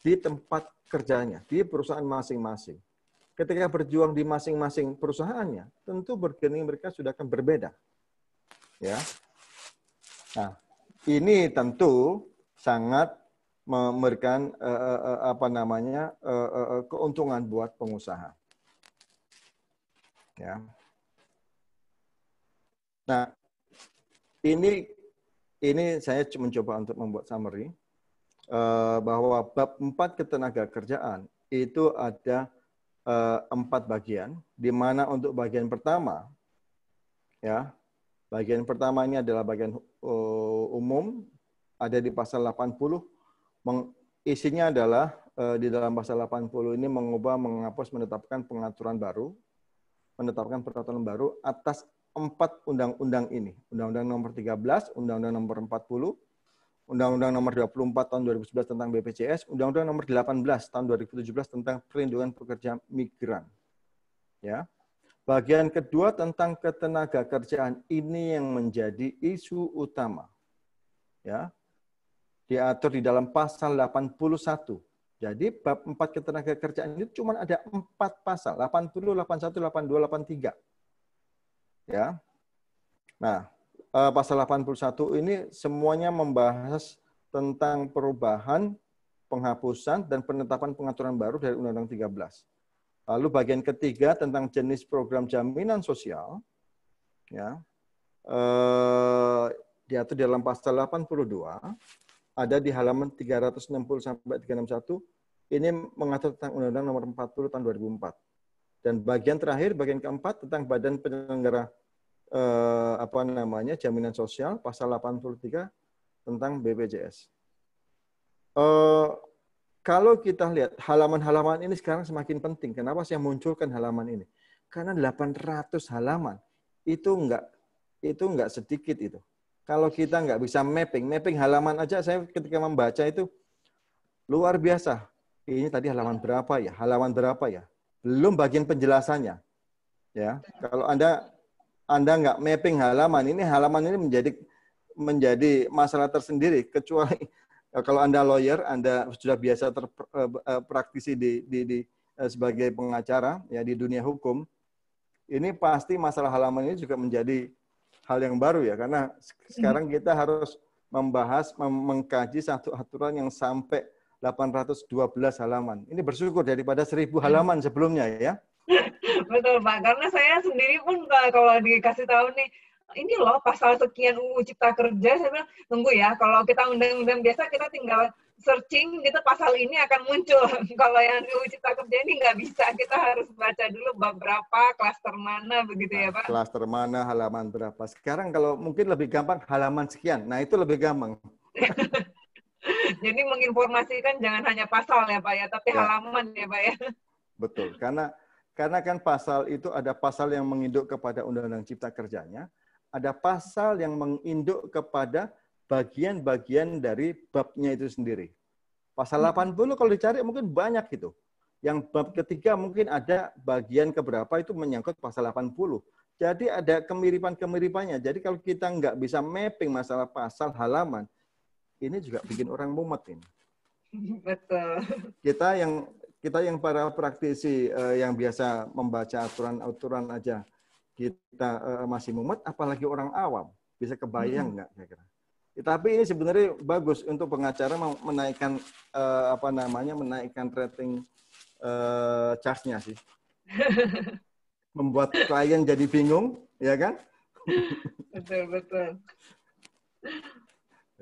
di tempat kerjanya, di perusahaan masing-masing ketika berjuang di masing-masing perusahaannya, tentu bargaining mereka sudah akan berbeda. Ya. Nah, ini tentu sangat memberikan uh, eh, uh, eh, eh, apa namanya uh, keuntungan buat pengusaha. Ya. Nah, ini ini saya mencoba untuk membuat summary bahwa bab empat ketenaga kerjaan itu ada Eh, empat bagian, di mana untuk bagian pertama, ya, bagian pertama ini adalah bagian eh, umum, ada di pasal 80, meng, isinya adalah eh, di dalam pasal 80 ini mengubah, menghapus, menetapkan pengaturan baru, menetapkan peraturan baru atas empat undang-undang ini, undang-undang nomor 13, undang-undang nomor 40, Undang-Undang Nomor 24 Tahun 2011 tentang BPJS, Undang-Undang Nomor 18 Tahun 2017 tentang Perlindungan Pekerja Migran. Ya. Bagian kedua tentang ketenaga kerjaan ini yang menjadi isu utama. Ya. Diatur di dalam pasal 81. Jadi bab 4 ketenaga kerjaan itu cuma ada 4 pasal, 80, 81, 82, 83. Ya. Nah, uh, pasal 81 ini semuanya membahas tentang perubahan, penghapusan, dan penetapan pengaturan baru dari Undang-Undang 13. Lalu bagian ketiga tentang jenis program jaminan sosial, ya, eh, diatur dalam pasal 82, ada di halaman 360 sampai 361, ini mengatur tentang Undang-Undang nomor 40 tahun 2004. Dan bagian terakhir, bagian keempat, tentang badan penyelenggara eh, apa namanya jaminan sosial pasal 83 tentang BPJS. Eh, kalau kita lihat halaman-halaman ini sekarang semakin penting. Kenapa saya munculkan halaman ini? Karena 800 halaman itu enggak itu enggak sedikit itu. Kalau kita enggak bisa mapping, mapping halaman aja saya ketika membaca itu luar biasa. Ini tadi halaman berapa ya? Halaman berapa ya? Belum bagian penjelasannya. Ya, kalau Anda anda nggak mapping halaman, ini halaman ini menjadi menjadi masalah tersendiri. Kecuali kalau Anda lawyer, Anda sudah biasa terpraktisi eh, eh, di, di, di eh, sebagai pengacara ya di dunia hukum, ini pasti masalah halaman ini juga menjadi hal yang baru ya karena hmm. sekarang kita harus membahas mem mengkaji satu aturan yang sampai 812 halaman. Ini bersyukur daripada 1000 hmm. halaman sebelumnya ya betul Pak, karena saya sendiri pun kalau dikasih tahu nih, ini loh pasal sekian UU Cipta Kerja, saya bilang, tunggu ya, kalau kita undang-undang biasa kita tinggal searching gitu pasal ini akan muncul. kalau yang UU Cipta Kerja ini nggak bisa, kita harus baca dulu bab berapa, klaster mana begitu ya Pak. Klaster mana, halaman berapa. Sekarang kalau mungkin lebih gampang halaman sekian, nah itu lebih gampang. Jadi menginformasikan jangan hanya pasal ya Pak ya, tapi ya. halaman ya Pak ya. Betul, karena karena kan pasal itu ada pasal yang menginduk kepada Undang-Undang Cipta Kerjanya, ada pasal yang menginduk kepada bagian-bagian dari babnya itu sendiri. Pasal 80 hmm. kalau dicari mungkin banyak gitu. Yang bab ketiga mungkin ada bagian keberapa itu menyangkut pasal 80. Jadi ada kemiripan-kemiripannya. Jadi kalau kita nggak bisa mapping masalah pasal halaman, ini juga bikin orang mumet ini. Betul. Kita yang kita yang para praktisi uh, yang biasa membaca aturan-aturan aja kita uh, masih mumet, apalagi orang awam bisa kebayang hmm. nggak hmm. kira-kira? Ya, tapi ini sebenarnya bagus untuk pengacara menaikkan uh, apa namanya menaikkan rating uh, charge-nya sih. Membuat klien jadi bingung, ya kan? betul betul.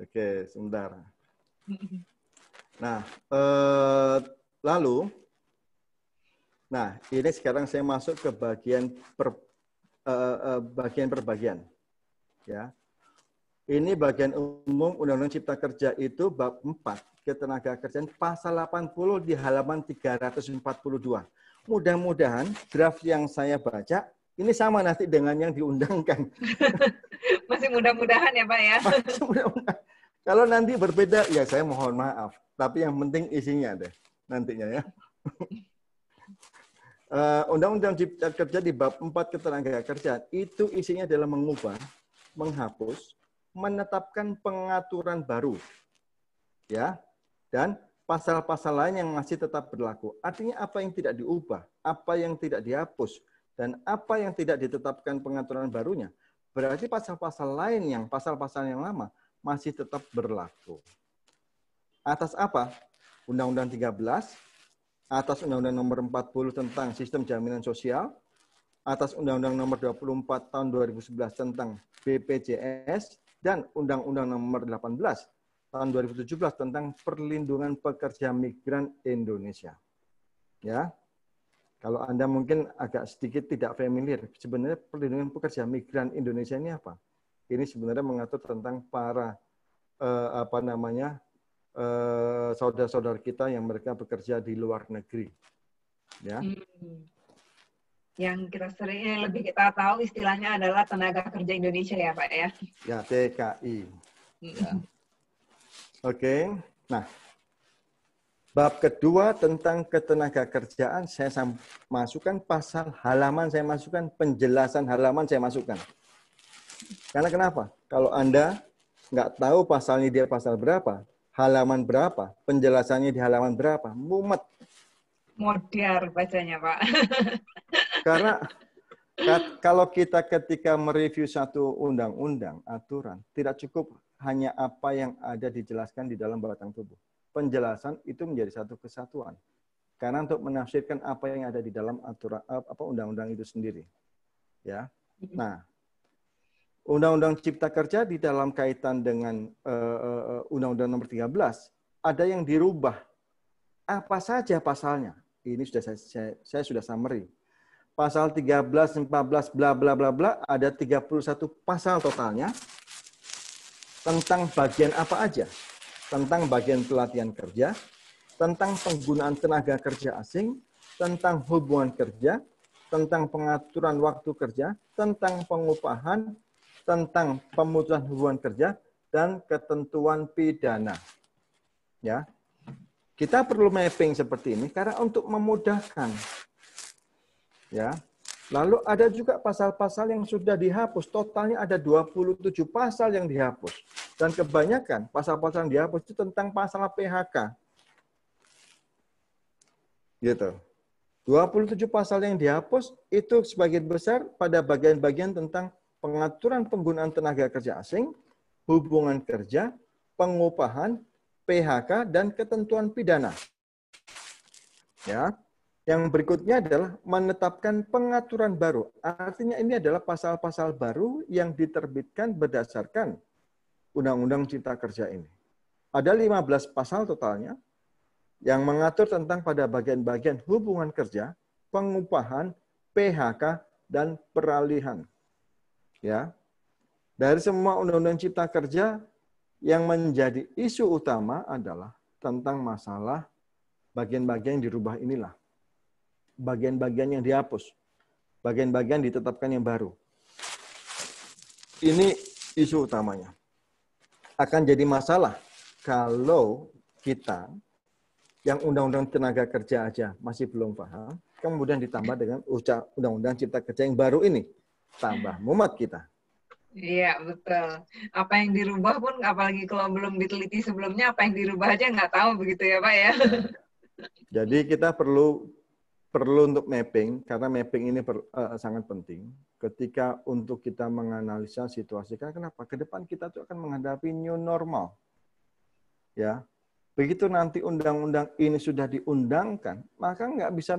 Oke, sebentar. Nah, uh, Lalu, nah ini sekarang saya masuk ke bagian per, uh, uh, bagian perbagian. Ya, ini bagian umum Undang-Undang Cipta Kerja itu bab 4 ketenaga kerjaan pasal 80 di halaman 342. Mudah-mudahan draft yang saya baca ini sama nanti dengan yang diundangkan. Masih mudah-mudahan ya Pak ya. Masih mudah Kalau nanti berbeda ya saya mohon maaf. Tapi yang penting isinya deh nantinya ya. Eh, Undang-Undang Cipta Kerja di bab 4 ketenaga kerjaan itu isinya adalah mengubah, menghapus, menetapkan pengaturan baru. Ya. Dan pasal-pasal lain yang masih tetap berlaku. Artinya apa yang tidak diubah, apa yang tidak dihapus, dan apa yang tidak ditetapkan pengaturan barunya. Berarti pasal-pasal lain yang pasal-pasal yang lama masih tetap berlaku. Atas apa? Undang-Undang 13 atas Undang-Undang Nomor 40 tentang Sistem Jaminan Sosial atas Undang-Undang Nomor 24 Tahun 2011 tentang BPJS dan Undang-Undang Nomor 18 Tahun 2017 tentang Perlindungan Pekerja Migran Indonesia. Ya. Kalau Anda mungkin agak sedikit tidak familiar, sebenarnya perlindungan pekerja migran Indonesia ini apa? Ini sebenarnya mengatur tentang para eh, apa namanya Eh, saudara-saudara uh, kita yang mereka bekerja di luar negeri. Ya. Hmm. Yang kita sering yang lebih kita tahu istilahnya adalah tenaga kerja Indonesia ya, Pak ya. Ya, TKI. Ya. Hmm. Oke. Okay. Nah, Bab kedua tentang ketenaga kerjaan, saya masukkan pasal halaman, saya masukkan penjelasan halaman, saya masukkan. Karena kenapa? Kalau Anda nggak tahu pasalnya dia pasal berapa, halaman berapa, penjelasannya di halaman berapa, mumet. Modar bacanya, Pak. Karena kalau kita ketika mereview satu undang-undang, aturan, tidak cukup hanya apa yang ada dijelaskan di dalam batang tubuh. Penjelasan itu menjadi satu kesatuan. Karena untuk menafsirkan apa yang ada di dalam aturan apa undang-undang itu sendiri. Ya. Hmm. Nah, Undang-undang Cipta Kerja di dalam kaitan dengan eh, eh, eh, Undang-Undang uh, Nomor 13 ada yang dirubah. Apa saja pasalnya? Ini sudah saya, saya, saya sudah summary. Pasal 13, 14, bla bla bla bla ada 31 pasal totalnya tentang bagian apa aja? Tentang bagian pelatihan kerja, tentang penggunaan tenaga kerja asing, tentang hubungan kerja, tentang pengaturan waktu kerja, tentang pengupahan, tentang pemutusan hubungan kerja dan ketentuan pidana. Ya. Kita perlu mapping seperti ini karena untuk memudahkan. Ya. Lalu ada juga pasal-pasal yang sudah dihapus. Totalnya ada 27 pasal yang dihapus. Dan kebanyakan pasal-pasal yang dihapus itu tentang pasal PHK. Gitu. 27 pasal yang dihapus itu sebagian besar pada bagian-bagian tentang pengaturan penggunaan tenaga kerja asing, hubungan kerja, pengupahan, PHK, dan ketentuan pidana. Ya, yang berikutnya adalah menetapkan pengaturan baru. Artinya ini adalah pasal-pasal baru yang diterbitkan berdasarkan Undang-Undang Cipta Kerja ini. Ada 15 pasal totalnya yang mengatur tentang pada bagian-bagian hubungan kerja, pengupahan, PHK, dan peralihan ya dari semua undang-undang cipta kerja yang menjadi isu utama adalah tentang masalah bagian-bagian yang dirubah inilah. Bagian-bagian yang dihapus. Bagian-bagian ditetapkan yang baru. Ini isu utamanya. Akan jadi masalah kalau kita yang undang-undang tenaga kerja aja masih belum paham, kemudian ditambah dengan undang-undang cipta kerja yang baru ini tambah mumet kita. Iya betul. Apa yang dirubah pun, apalagi kalau belum diteliti sebelumnya, apa yang dirubah aja nggak tahu begitu ya Pak ya. Jadi kita perlu perlu untuk mapping karena mapping ini per, uh, sangat penting. Ketika untuk kita menganalisa situasi, karena kenapa? Ke depan kita tuh akan menghadapi new normal, ya. Begitu nanti undang-undang ini sudah diundangkan, maka nggak bisa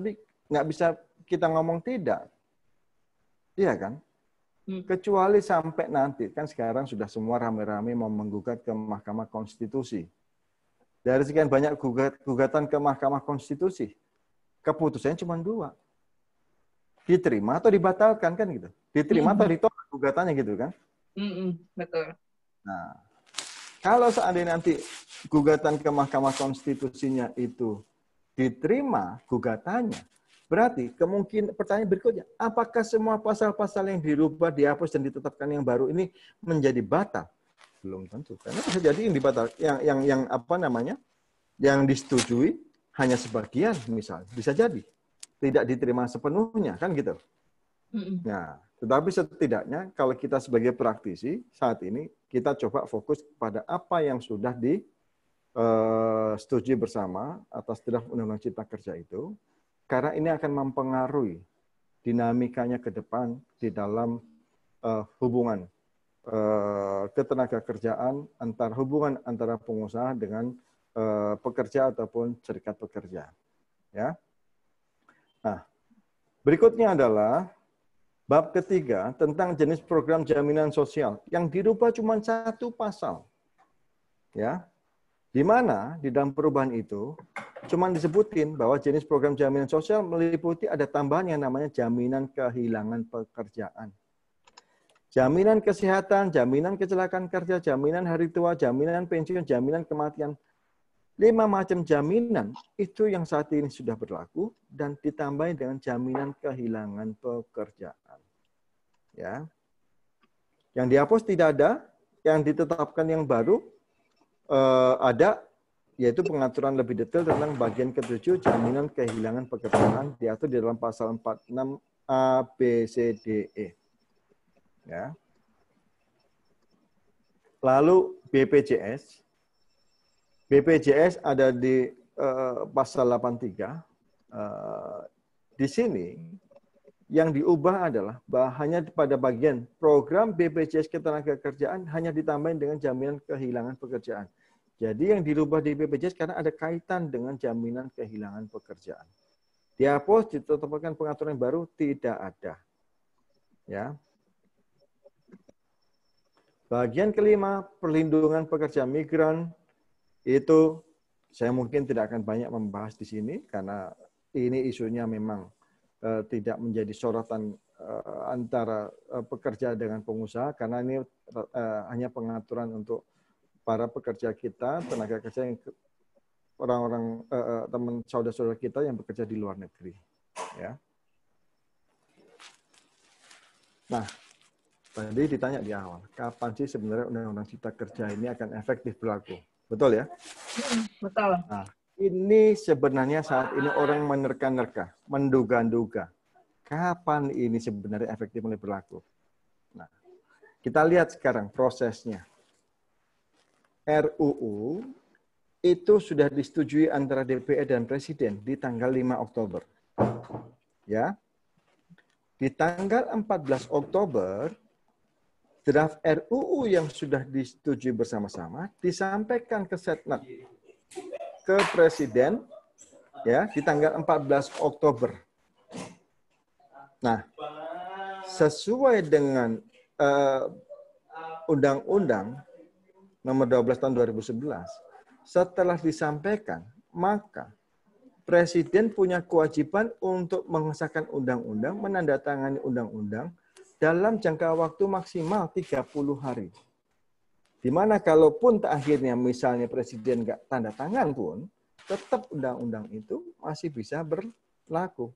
nggak bisa kita ngomong tidak Iya kan? Hmm. Kecuali sampai nanti, kan sekarang sudah semua rame-rame mau menggugat ke Mahkamah Konstitusi. Dari sekian banyak gugat, gugatan ke Mahkamah Konstitusi, keputusannya cuma dua. Diterima atau dibatalkan kan gitu. Diterima atau hmm. ditolak gugatannya gitu kan. Hmm, betul. Nah, kalau seandainya nanti gugatan ke Mahkamah Konstitusinya itu diterima gugatannya, Berarti kemungkinan pertanyaan berikutnya, apakah semua pasal-pasal yang dirubah, dihapus dan ditetapkan yang baru ini menjadi batal? Belum tentu. Karena bisa jadi yang dibatal yang yang yang apa namanya? yang disetujui hanya sebagian misalnya, bisa jadi tidak diterima sepenuhnya kan gitu. Nah, tetapi setidaknya kalau kita sebagai praktisi saat ini kita coba fokus pada apa yang sudah di uh, setuju bersama atas draft undang-undang cipta kerja itu karena ini akan mempengaruhi dinamikanya ke depan di dalam uh, hubungan uh, ketenaga kerjaan antara hubungan antara pengusaha dengan uh, pekerja ataupun serikat pekerja. Ya. Nah, berikutnya adalah bab ketiga tentang jenis program jaminan sosial yang dirubah cuma satu pasal. Ya, di mana di dalam perubahan itu cuma disebutin bahwa jenis program jaminan sosial meliputi ada tambahan yang namanya jaminan kehilangan pekerjaan. Jaminan kesehatan, jaminan kecelakaan kerja, jaminan hari tua, jaminan pensiun, jaminan kematian. Lima macam jaminan itu yang saat ini sudah berlaku dan ditambahin dengan jaminan kehilangan pekerjaan. Ya. Yang dihapus tidak ada, yang ditetapkan yang baru uh, ada yaitu pengaturan lebih detail tentang bagian ketujuh jaminan kehilangan pekerjaan diatur di dalam pasal 46 A B C D E. Ya. Lalu BPJS. BPJS ada di uh, pasal 83. Uh, eh, di sini yang diubah adalah bahannya pada bagian program BPJS Ketenagakerjaan hanya ditambahin dengan jaminan kehilangan pekerjaan. Jadi yang dirubah di BPJS karena ada kaitan dengan jaminan kehilangan pekerjaan. Dihapus, ditetapkan pengaturan baru tidak ada. Ya. Bagian kelima, perlindungan pekerja migran itu saya mungkin tidak akan banyak membahas di sini karena ini isunya memang Eh, tidak menjadi sorotan eh, antara eh, pekerja dengan pengusaha karena ini hanya pengaturan untuk para pekerja kita, tenaga kerja yang orang-orang teman saudara-saudara kita yang bekerja di luar negeri, ya. Nah, tadi ditanya di awal, kapan sih sebenarnya Undang-Undang Cipta Kerja ini akan efektif berlaku? Betul ya? Hmm, betul. Nah, ini sebenarnya saat ini orang menerka-nerka, menduga-duga. Kapan ini sebenarnya efektif mulai berlaku? Nah, kita lihat sekarang prosesnya. RUU itu sudah disetujui antara DPR dan Presiden di tanggal 5 Oktober. Ya. Di tanggal 14 Oktober, draft RUU yang sudah disetujui bersama-sama disampaikan ke Setnek ke presiden ya di tanggal 14 Oktober. Nah, sesuai dengan eh, undang-undang uh, nomor 12 tahun 2011, setelah disampaikan, maka presiden punya kewajiban untuk mengesahkan undang-undang, menandatangani undang-undang dalam jangka waktu maksimal 30 hari. Dimana kalaupun akhirnya misalnya presiden nggak tanda tangan pun, tetap undang-undang itu masih bisa berlaku.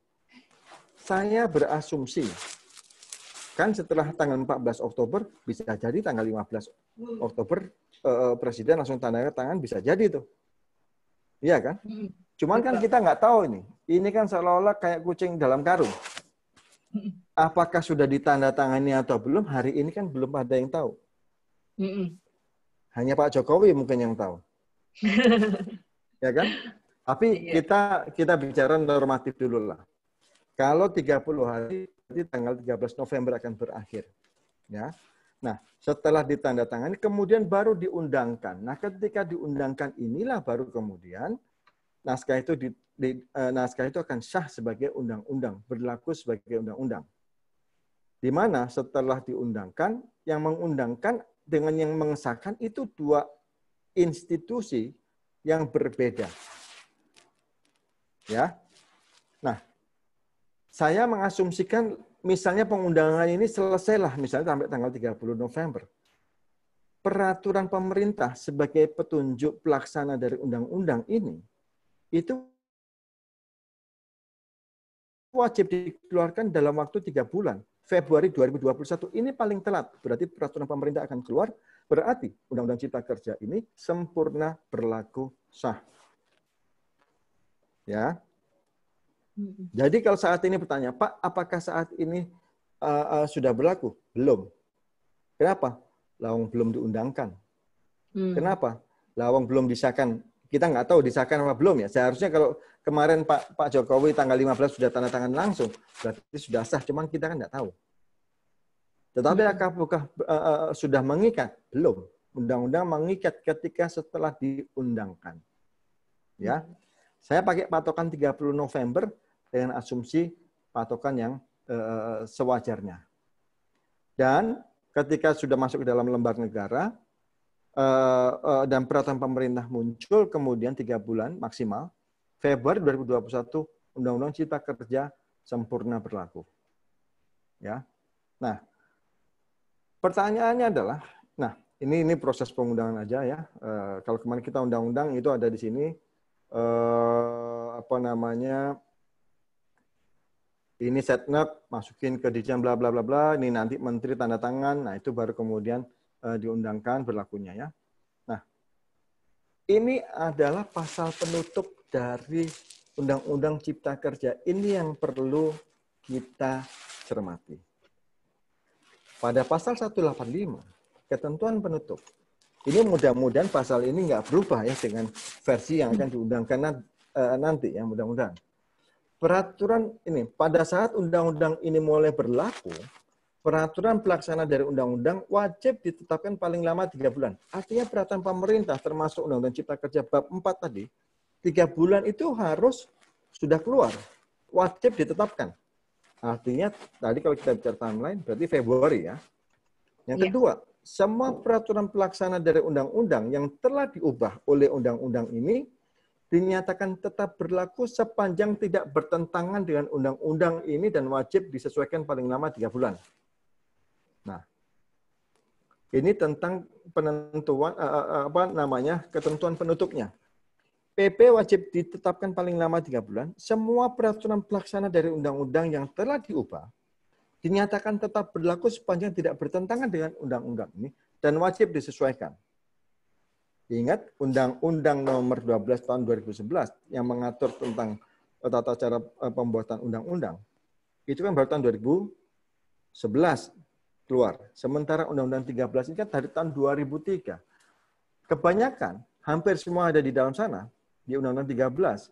Saya berasumsi, kan setelah tanggal 14 Oktober bisa jadi tanggal 15 Oktober eh, presiden langsung tanda tangan bisa jadi tuh. Iya kan? Hmm. Cuman kan kita nggak tahu ini. Ini kan seolah-olah kayak kucing dalam karung. Hmm. Apakah sudah ditanda tangannya atau belum hari ini kan belum ada yang tahu. Hmm. Hanya Pak Jokowi mungkin yang tahu. ya kan? Tapi iya. kita kita bicara normatif dulu lah. Kalau 30 hari, berarti tanggal 13 November akan berakhir. Ya. Nah, setelah ditandatangani, kemudian baru diundangkan. Nah, ketika diundangkan inilah baru kemudian naskah itu di, di, uh, naskah itu akan sah sebagai undang-undang, berlaku sebagai undang-undang. Di mana setelah diundangkan, yang mengundangkan dengan yang mengesahkan itu dua institusi yang berbeda. Ya. Nah, saya mengasumsikan misalnya pengundangan ini selesailah misalnya sampai tanggal 30 November. Peraturan pemerintah sebagai petunjuk pelaksana dari undang-undang ini itu wajib dikeluarkan dalam waktu tiga bulan Februari 2021 ini paling telat. Berarti peraturan pemerintah akan keluar, berarti Undang-Undang Cipta Kerja ini sempurna berlaku sah. Ya. Jadi kalau saat ini bertanya, Pak, apakah saat ini uh, uh, sudah berlaku? Belum. Kenapa? Lawang belum diundangkan. Hmm. Kenapa? Lawang belum disahkan kita nggak tahu disahkan apa belum ya. Seharusnya kalau kemarin Pak Pak Jokowi tanggal 15 sudah tanda tangan langsung, berarti sudah sah. Cuman kita kan nggak tahu. Tetapi hmm. apakah uh, sudah mengikat? Belum. Undang-undang mengikat ketika setelah diundangkan. Ya. Hmm. Saya pakai patokan 30 November dengan asumsi patokan yang uh, sewajarnya. Dan ketika sudah masuk ke dalam lembar negara, Eh, eh, dan peraturan pemerintah muncul kemudian tiga bulan maksimal Februari 2021 Undang-Undang Cipta Kerja sempurna berlaku. Ya. Nah, pertanyaannya adalah, nah ini ini proses pengundangan aja ya. E, kalau kemarin kita undang-undang itu ada di sini e, apa namanya ini setnek masukin ke dirjen bla bla bla bla ini nanti menteri tanda tangan nah itu baru kemudian Eh, diundangkan berlakunya ya. Nah, ini adalah pasal penutup dari Undang-Undang Cipta Kerja. Ini yang perlu kita cermati. Pada pasal 185, ketentuan penutup. Ini mudah-mudahan pasal ini nggak berubah ya dengan versi yang akan diundangkan eh, nanti ya mudah-mudahan. Peraturan ini pada saat undang-undang ini mulai berlaku, peraturan pelaksana dari undang-undang wajib ditetapkan paling lama tiga bulan. Artinya peraturan pemerintah termasuk Undang-Undang Cipta Kerja bab 4 tadi, tiga bulan itu harus sudah keluar, wajib ditetapkan. Artinya tadi kalau kita bicara timeline berarti Februari ya. Yang ya. kedua, semua peraturan pelaksana dari undang-undang yang telah diubah oleh undang-undang ini dinyatakan tetap berlaku sepanjang tidak bertentangan dengan undang-undang ini dan wajib disesuaikan paling lama tiga bulan. Nah, ini tentang penentuan eh, eh, eh, apa namanya ketentuan penutupnya. PP wajib ditetapkan paling lama tiga bulan. Semua peraturan pelaksana dari undang-undang yang telah diubah dinyatakan tetap berlaku sepanjang tidak bertentangan dengan undang-undang ini dan wajib disesuaikan. Ingat Undang-Undang Nomor 12 Tahun 2011 yang mengatur tentang tata cara pembuatan undang-undang. Itu kan baru tahun 2011 keluar. Sementara Undang-Undang 13 ini kan dari tahun 2003. Kebanyakan, hampir semua ada di dalam sana, di Undang-Undang 13.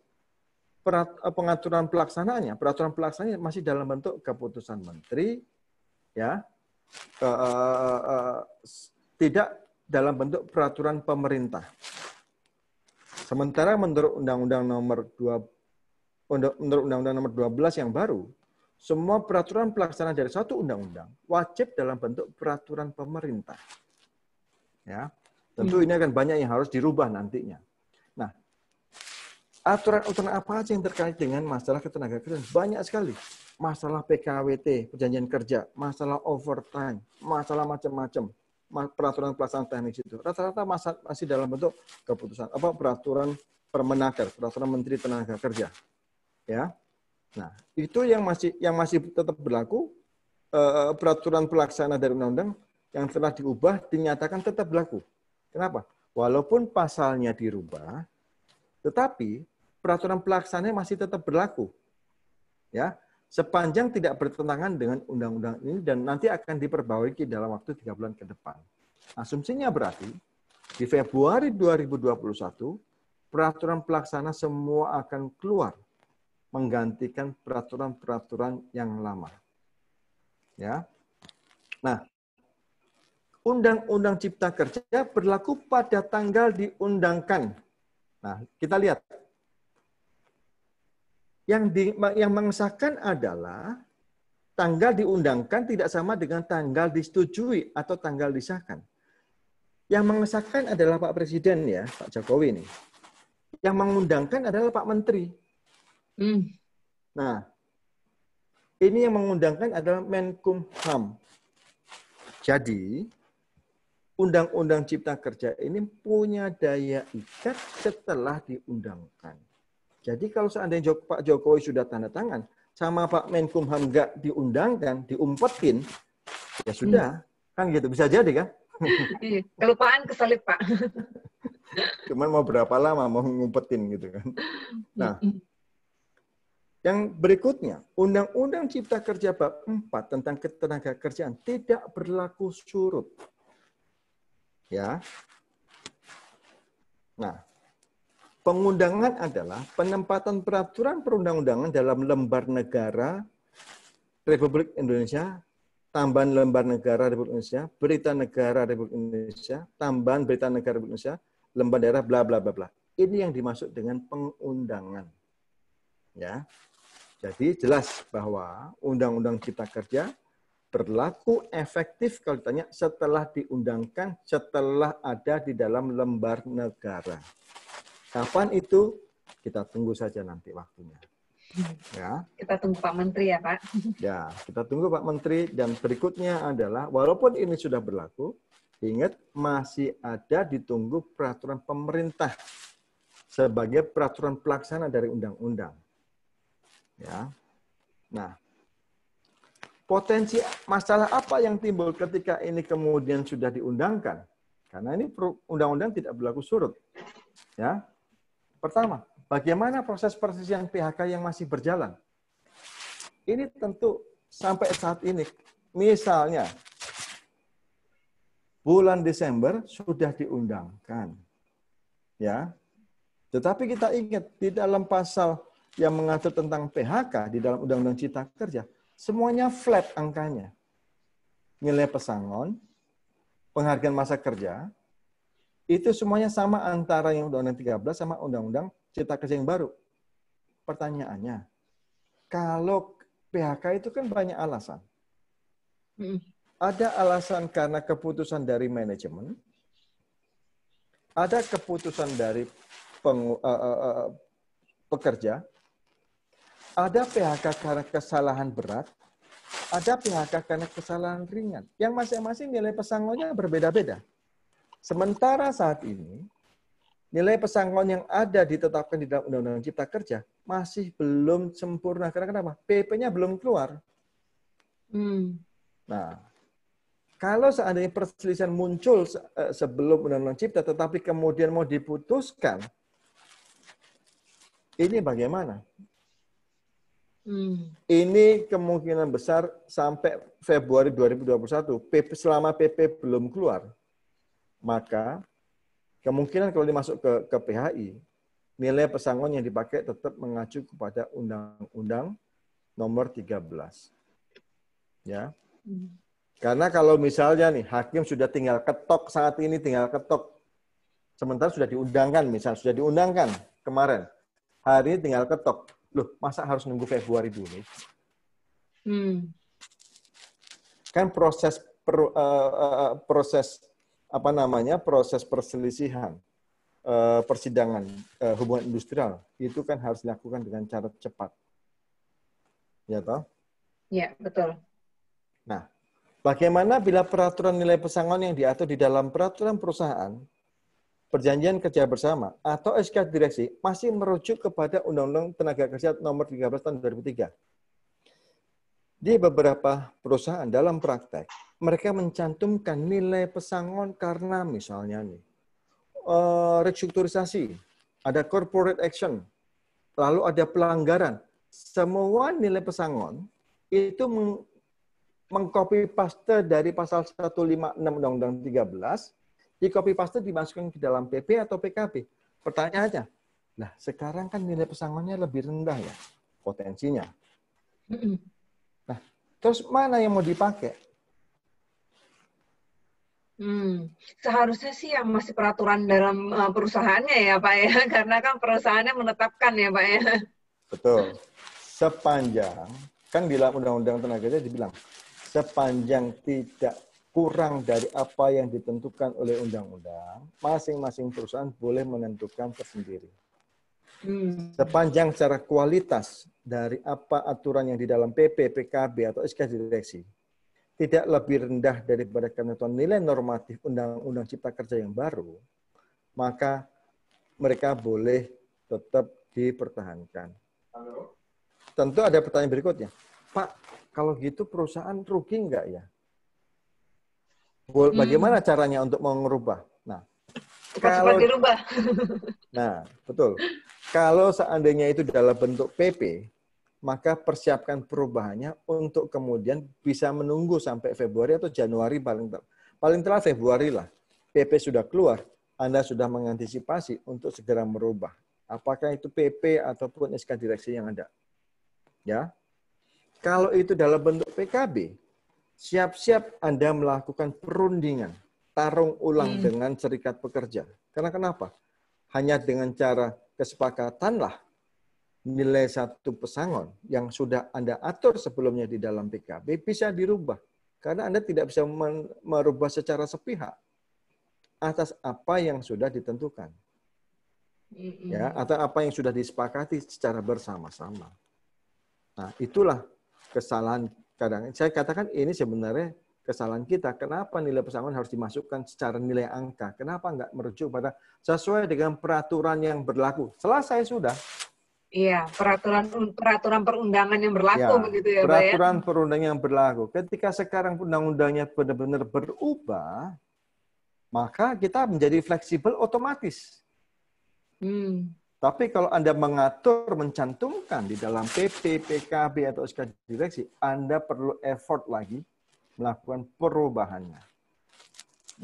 Eh, pengaturan pelaksanaannya, peraturan pelaksanaannya masih dalam bentuk keputusan menteri, ya, uh, uh, uh, tidak dalam bentuk peraturan pemerintah. Sementara menurut Undang-Undang nomor 2 menurut Undang-Undang nomor 12 yang baru, semua peraturan pelaksanaan dari satu undang-undang wajib dalam bentuk peraturan pemerintah. Ya, tentu hmm. ini akan banyak yang harus dirubah nantinya. Nah, aturan-aturan apa aja yang terkait dengan masalah ketenaga kerjaan? Banyak sekali. Masalah PKWT, perjanjian kerja, masalah overtime, masalah macam-macam, peraturan pelaksanaan teknis itu. Rata-rata masih dalam bentuk keputusan apa peraturan permenaker, peraturan menteri tenaga kerja. Ya, Nah, itu yang masih yang masih tetap berlaku uh, peraturan pelaksana dari undang-undang yang telah diubah dinyatakan tetap berlaku. Kenapa? Walaupun pasalnya dirubah, tetapi peraturan pelaksananya masih tetap berlaku. Ya, sepanjang tidak bertentangan dengan undang-undang ini dan nanti akan diperbaiki dalam waktu tiga bulan ke depan. Asumsinya berarti di Februari 2021 peraturan pelaksana semua akan keluar menggantikan peraturan-peraturan yang lama. Ya. Nah, Undang-Undang Cipta Kerja berlaku pada tanggal diundangkan. Nah, kita lihat. Yang di, yang mengesahkan adalah tanggal diundangkan tidak sama dengan tanggal disetujui atau tanggal disahkan. Yang mengesahkan adalah Pak Presiden ya, Pak Jokowi ini. Yang mengundangkan adalah Pak Menteri. Hmm. Nah, ini yang mengundangkan adalah Menkumham. Jadi, Undang-Undang Cipta Kerja ini punya daya ikat setelah diundangkan. Jadi kalau seandainya Pak Jokowi sudah tanda tangan, sama Pak Menkumham nggak diundangkan, diumpetin, ya sudah. Hmm. Kan gitu, bisa jadi kan? Iya, kelupaan keselip, Pak. Cuman mau berapa lama mau ngumpetin gitu kan. Hmm, nah, hmm. Yang berikutnya, Undang-Undang Cipta Kerja Bab 4 tentang ketenaga kerjaan tidak berlaku surut. Ya. Nah, pengundangan adalah penempatan peraturan perundang-undangan dalam lembar negara Republik Indonesia, tambahan lembar negara Republik Indonesia, berita negara Republik Indonesia, tambahan berita negara Republik Indonesia, lembar daerah bla bla bla bla. Ini yang dimaksud dengan pengundangan. Ya, jadi jelas bahwa Undang-Undang Cipta Kerja berlaku efektif kalau ditanya setelah diundangkan, setelah ada di dalam lembar negara. Kapan itu? Kita tunggu saja nanti waktunya. Ya. Kita tunggu Pak Menteri ya Pak. Ya, kita tunggu Pak Menteri dan berikutnya adalah walaupun ini sudah berlaku, ingat masih ada ditunggu peraturan pemerintah sebagai peraturan pelaksana dari undang-undang. Ya. Nah, potensi masalah apa yang timbul ketika ini kemudian sudah diundangkan? Karena ini undang-undang tidak berlaku surut. Ya. Pertama, bagaimana proses yang PHK yang masih berjalan? Ini tentu sampai saat ini misalnya bulan Desember sudah diundangkan. Ya. Tetapi kita ingat di dalam pasal yang mengatur tentang PHK di dalam Undang-Undang Cipta Kerja, semuanya flat angkanya. Nilai pesangon, penghargaan masa kerja, itu semuanya sama antara yang Undang-Undang 13 sama Undang-Undang Cipta Kerja yang baru. Pertanyaannya, kalau PHK itu kan banyak alasan. Hmm. Ada alasan karena keputusan dari manajemen, ada keputusan dari peng, uh, eh, uh, eh, eh, pekerja, ada PHK karena kesalahan berat, ada PHK karena kesalahan ringan. Yang masing-masing nilai pesangonnya berbeda-beda. Sementara saat ini, nilai pesangon yang ada ditetapkan di dalam Undang-Undang Cipta Kerja masih belum sempurna. Karena kenapa? PP-nya belum keluar. Hmm. Nah, kalau seandainya perselisihan muncul eh, sebelum Undang-Undang Cipta, tetapi kemudian mau diputuskan, ini bagaimana? Hmm. Ini kemungkinan besar sampai Februari 2021 PP, selama PP belum keluar, maka kemungkinan kalau dimasuk ke, ke PHI, nilai pesangon yang dipakai tetap mengacu kepada Undang-Undang Nomor 13. Ya. Hmm. Karena kalau misalnya nih hakim sudah tinggal ketok saat ini tinggal ketok, sementara sudah diundangkan misal sudah diundangkan kemarin, hari ini tinggal ketok loh masa harus nunggu Februari dulu? Hmm. Kan proses per, uh, uh, proses apa namanya proses perselisihan uh, persidangan uh, hubungan industrial itu kan harus dilakukan dengan cara cepat, ya toh? Ya betul. Nah, bagaimana bila peraturan nilai pesangon yang diatur di dalam peraturan perusahaan perjanjian kerja bersama atau SK direksi masih merujuk kepada Undang-Undang Tenaga Kerja nomor 13 tahun 2003. Di beberapa perusahaan dalam praktek, mereka mencantumkan nilai pesangon karena misalnya nih, eh, restrukturisasi, ada corporate action, lalu ada pelanggaran. Semua nilai pesangon itu mengcopy paste dari pasal 156 Undang-Undang 13 di copy paste dimasukkan ke dalam PP atau PKB. Pertanyaannya, nah sekarang kan nilai pesangonnya lebih rendah ya potensinya. Nah, terus mana yang mau dipakai? Hmm, seharusnya sih yang masih peraturan dalam eh, perusahaannya ya Pak ya, karena kan perusahaannya menetapkan ya Pak ya. Betul. Sepanjang, kan di dalam Undang-Undang Tenaga Kerja dibilang, sepanjang tidak kurang dari apa yang ditentukan oleh undang-undang, masing-masing perusahaan boleh menentukan tersendiri. Hmm. Sepanjang secara kualitas dari apa aturan yang di dalam PP, PKB, atau SK direksi, tidak lebih rendah daripada ketentuan nilai normatif Undang-Undang Cipta Kerja yang baru, maka mereka boleh tetap dipertahankan. Halo? Tentu ada pertanyaan berikutnya. Pak, kalau gitu perusahaan rugi enggak ya? Hmm. Bagaimana hmm. caranya untuk mengubah? Nah, cepat-cepat dirubah. nah, betul. Kalau seandainya itu dalam bentuk PP, maka persiapkan perubahannya untuk kemudian bisa menunggu sampai Februari atau Januari paling telat. paling telat Februari lah. PP sudah keluar, Anda sudah mengantisipasi untuk segera merubah. Apakah itu PP ataupun SK direksi yang ada? Ya. Kalau itu dalam bentuk PKB, siap-siap Anda melakukan perundingan, tarung ulang hmm. dengan serikat pekerja. Karena kenapa? Hanya dengan cara kesepakatanlah nilai satu pesangon yang sudah Anda atur sebelumnya di dalam PKB bisa dirubah. Karena Anda tidak bisa merubah secara sepihak atas apa yang sudah ditentukan. Hmm. Ya, atau apa yang sudah disepakati secara bersama-sama. Nah, itulah kesalahan kadang saya katakan ini sebenarnya kesalahan kita. Kenapa nilai pesangon harus dimasukkan secara nilai angka? Kenapa nggak merujuk pada sesuai dengan peraturan yang berlaku? Selesai sudah. Iya, peraturan peraturan perundangan yang berlaku ya, begitu ya, ya, Peraturan perundangan yang berlaku. Ketika sekarang undang-undangnya benar-benar berubah, maka kita menjadi fleksibel otomatis. Hmm. Tapi kalau Anda mengatur, mencantumkan di dalam PP, PKB, atau SK direksi, Anda perlu effort lagi melakukan perubahannya.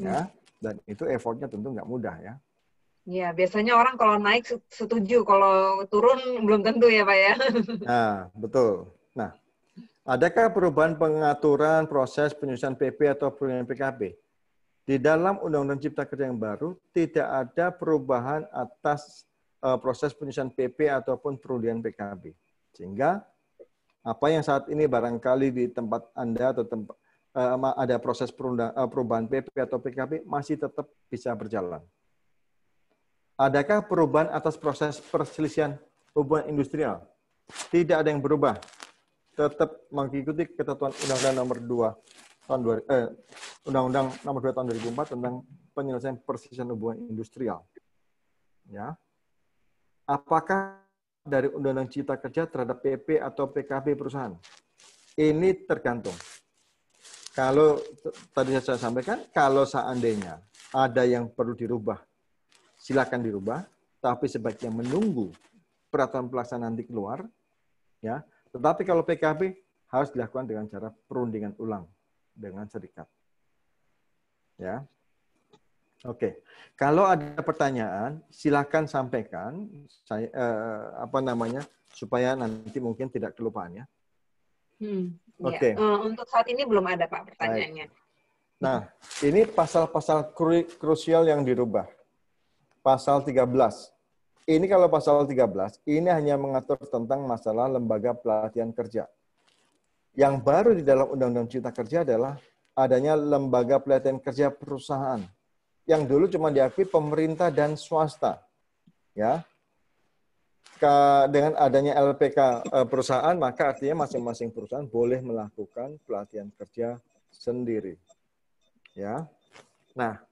Hmm. Ya, dan itu effortnya tentu nggak mudah ya. Ya, biasanya orang kalau naik setuju, kalau turun belum tentu ya Pak ya. Nah, betul. Nah, adakah perubahan pengaturan proses penyusunan PP atau perubahan PKB? Di dalam Undang-Undang Cipta Kerja yang baru, tidak ada perubahan atas Eh, proses penyusunan PP ataupun perulian PKB. Sehingga apa yang saat ini barangkali di tempat Anda atau tempat uh, ada proses eh, perubahan PP atau PKB masih tetap bisa berjalan. Adakah perubahan atas proses perselisihan hubungan industrial? Tidak ada yang berubah. Tetap mengikuti ketentuan Undang-Undang Nomor 2 tahun dua eh, Undang-Undang Nomor 2 tahun 2004 tentang penyelesaian perselisihan hubungan industrial. Ya, Apakah dari Undang-Undang Cipta Kerja terhadap PP atau PKB perusahaan? Ini tergantung. Kalau tadi saya sampaikan, kalau seandainya ada yang perlu dirubah, silakan dirubah. Tapi sebaiknya menunggu peraturan pelaksanaan nanti keluar. ya. Tetapi kalau PKB harus dilakukan dengan cara perundingan ulang dengan serikat. Ya, Oke, kalau ada pertanyaan silahkan sampaikan, saya eh, apa namanya supaya nanti mungkin tidak kelupaan ya. Hmm, iya. Oke. Okay. Eh, ya. untuk saat ini belum ada pak pertanyaannya. Baik. Nah, ini pasal-pasal krusial yang dirubah. Pasal 13. Ini kalau pasal 13, ini hanya mengatur tentang masalah lembaga pelatihan kerja. Yang baru di dalam Undang-Undang Cipta Kerja adalah adanya lembaga pelatihan kerja perusahaan yang dulu cuma diakui pemerintah dan swasta. Ya. Dengan adanya LPK e, perusahaan, maka artinya masing-masing perusahaan boleh melakukan pelatihan kerja sendiri. Ya. Nah,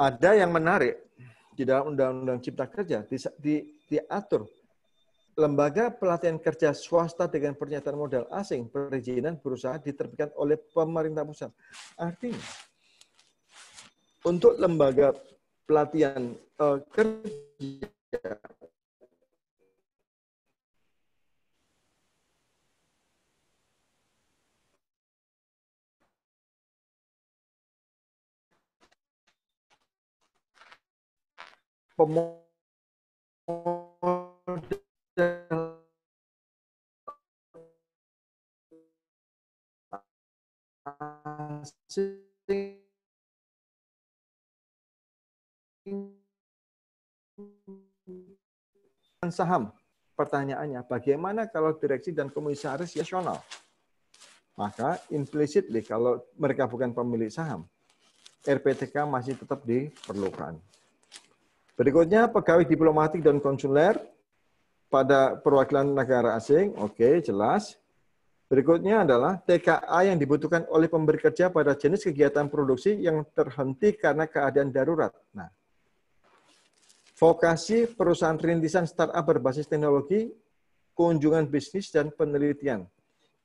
ada yang menarik di dalam Undang-Undang Cipta Kerja di, di, diatur lembaga pelatihan kerja swasta dengan pernyataan modal asing perizinan berusaha diterbitkan oleh pemerintah pusat. Artinya untuk lembaga pelatihan uh, kerja saham. Pertanyaannya, bagaimana kalau direksi dan komisaris nasional? Maka implicitly kalau mereka bukan pemilik saham, RPTK masih tetap diperlukan. Berikutnya, pegawai diplomatik dan konsuler pada perwakilan negara asing. Oke, jelas. Berikutnya adalah TKA yang dibutuhkan oleh pemberi kerja pada jenis kegiatan produksi yang terhenti karena keadaan darurat. Nah, Vokasi perusahaan rintisan startup berbasis teknologi, kunjungan bisnis, dan penelitian.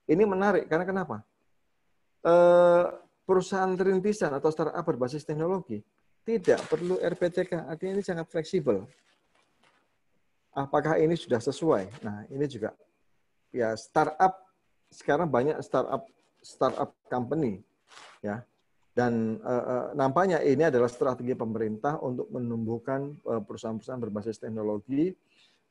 Ini menarik karena kenapa? Eh, perusahaan rintisan atau startup berbasis teknologi tidak perlu RPTK, artinya ini sangat fleksibel. Apakah ini sudah sesuai? Nah, ini juga ya startup sekarang banyak startup startup company ya dan uh, nampaknya ini adalah strategi pemerintah untuk menumbuhkan eh, perusahaan-perusahaan berbasis teknologi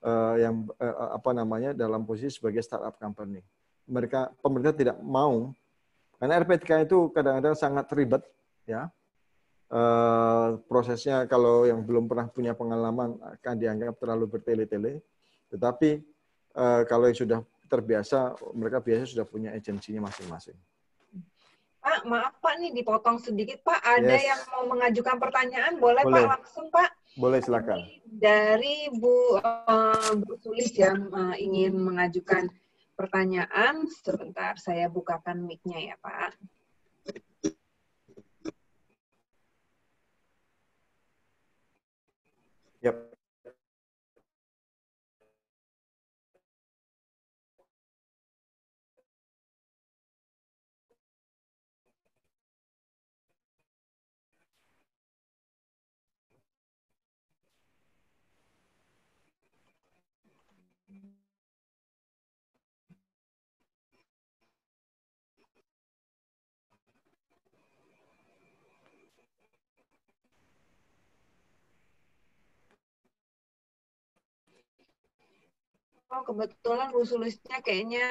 uh, yang uh, apa namanya dalam posisi sebagai startup company. Mereka pemerintah tidak mau karena RPTK itu kadang-kadang sangat ribet ya. Uh, prosesnya kalau yang belum pernah punya pengalaman akan dianggap terlalu bertele-tele. Tetapi uh, kalau yang sudah terbiasa mereka biasanya sudah punya agensinya masing-masing. Pak, maaf Pak nih dipotong sedikit Pak. Ada yes. yang mau mengajukan pertanyaan, boleh, boleh. Pak langsung Pak. Boleh silakan. Dari Bu, uh, Bu Sulis yang uh, ingin mengajukan pertanyaan, sebentar saya bukakan mic-nya ya Pak. Oh kebetulan usulisnya kayaknya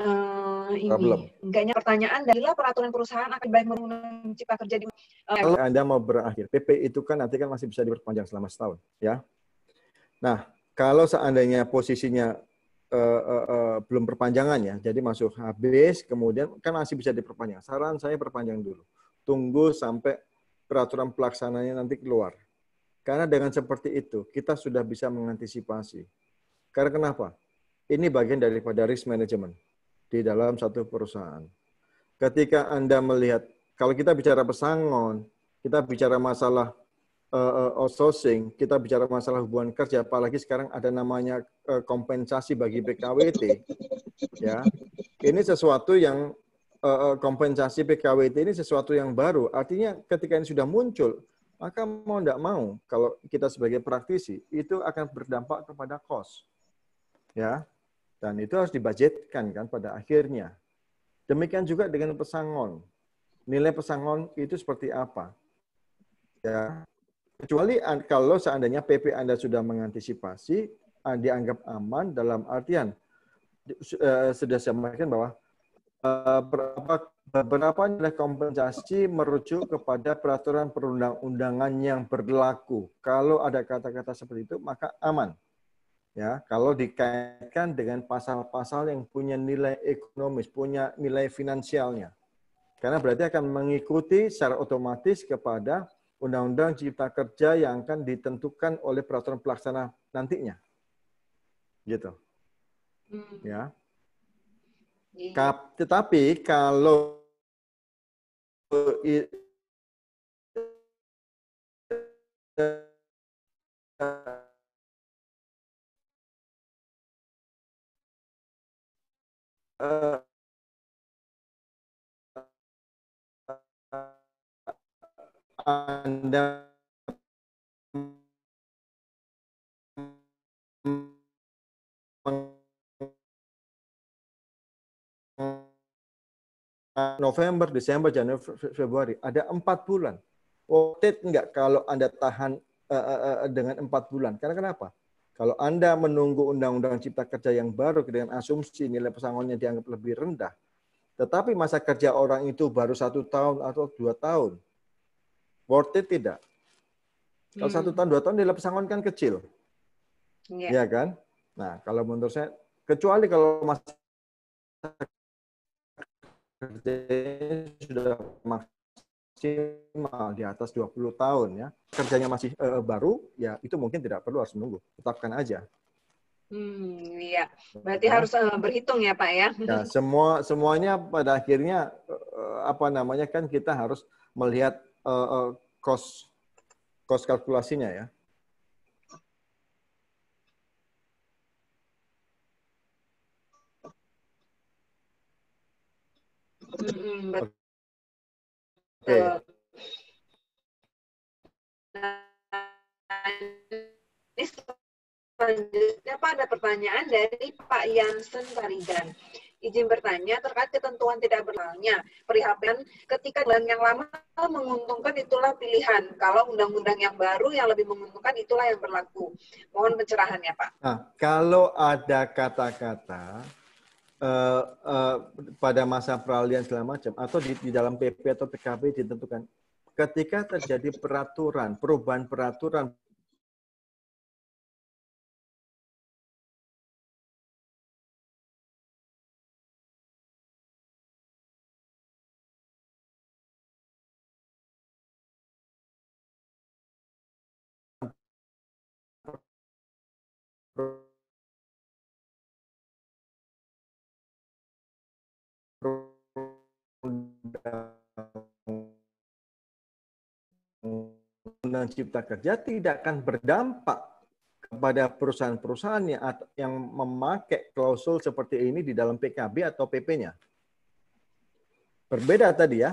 uh, ini. Problem. Kayaknya pertanyaan dari peraturan perusahaan akan baik menggunakan cipta kerja di. Uh, Kalau eh, anda mau berakhir, PP itu kan nanti kan masih bisa diperpanjang selama setahun, ya. Nah, kalau seandainya posisinya uh, uh, uh, belum perpanjangan ya, jadi masuk habis, kemudian kan masih bisa diperpanjang. Saran saya perpanjang dulu, tunggu sampai peraturan pelaksananya nanti keluar. Karena dengan seperti itu kita sudah bisa mengantisipasi karena kenapa? Ini bagian daripada risk management di dalam satu perusahaan. Ketika Anda melihat, kalau kita bicara pesangon, kita bicara masalah uh, outsourcing, kita bicara masalah hubungan kerja, apalagi sekarang ada namanya uh, kompensasi bagi PKWT. Ya, ini sesuatu yang uh, kompensasi PKWT ini sesuatu yang baru. Artinya ketika ini sudah muncul, maka mau tidak mau, kalau kita sebagai praktisi, itu akan berdampak kepada cost ya dan itu harus dibajetkan kan pada akhirnya demikian juga dengan pesangon nilai pesangon itu seperti apa ya kecuali kalau seandainya PP Anda sudah mengantisipasi dianggap aman dalam artian e, sudah saya mengatakan bahwa e, berapa beberapa nilai kompensasi merujuk kepada peraturan perundang-undangan yang berlaku. Kalau ada kata-kata seperti itu, maka aman ya kalau dikaitkan dengan pasal-pasal yang punya nilai ekonomis, punya nilai finansialnya. Karena berarti akan mengikuti secara otomatis kepada Undang-Undang Cipta Kerja yang akan ditentukan oleh peraturan pelaksana nantinya. Gitu. Hmm. Ya. Iya. tetapi kalau uh, anda November, Desember, Januari, Februari ada empat bulan. Worth it nggak kalau anda tahan uh, uh, dengan empat bulan? Karena kenapa? Kalau Anda menunggu Undang-Undang Cipta Kerja yang baru dengan asumsi nilai pesangonnya dianggap lebih rendah, tetapi masa kerja orang itu baru satu tahun atau dua tahun, worth it tidak? Kalau hmm. satu tahun, dua tahun nilai pesangon kan kecil. Iya yeah. kan? Nah, kalau menurut saya, kecuali kalau masa kerja sudah maksimal maksimal di atas 20 tahun ya kerjanya masih uh, baru ya itu mungkin tidak perlu harus menunggu tetapkan aja hmm iya berarti nah. harus uh, berhitung ya pak ya ya semua semuanya pada akhirnya uh, apa namanya kan kita harus melihat uh, uh, cost cost kalkulasinya ya Mm -hmm, hmm ini selanjutnya Pak ada pertanyaan dari Pak Yansen Tarigan. Izin bertanya terkait ketentuan tidak berlangnya. Perihapan ketika bulan yang lama menguntungkan itulah pilihan. Kalau undang-undang yang baru yang lebih menguntungkan itulah yang berlaku. Mohon pencerahannya Pak. Nah, kalau ada kata-kata uh, uh, pada masa peralihan segala macam atau di, di dalam PP atau PKB ditentukan ketika terjadi peraturan perubahan peraturan Undang-Undang Cipta Kerja tidak akan berdampak kepada perusahaan-perusahaan yang, yang memakai klausul seperti ini di dalam PKB atau PP-nya. Berbeda tadi ya,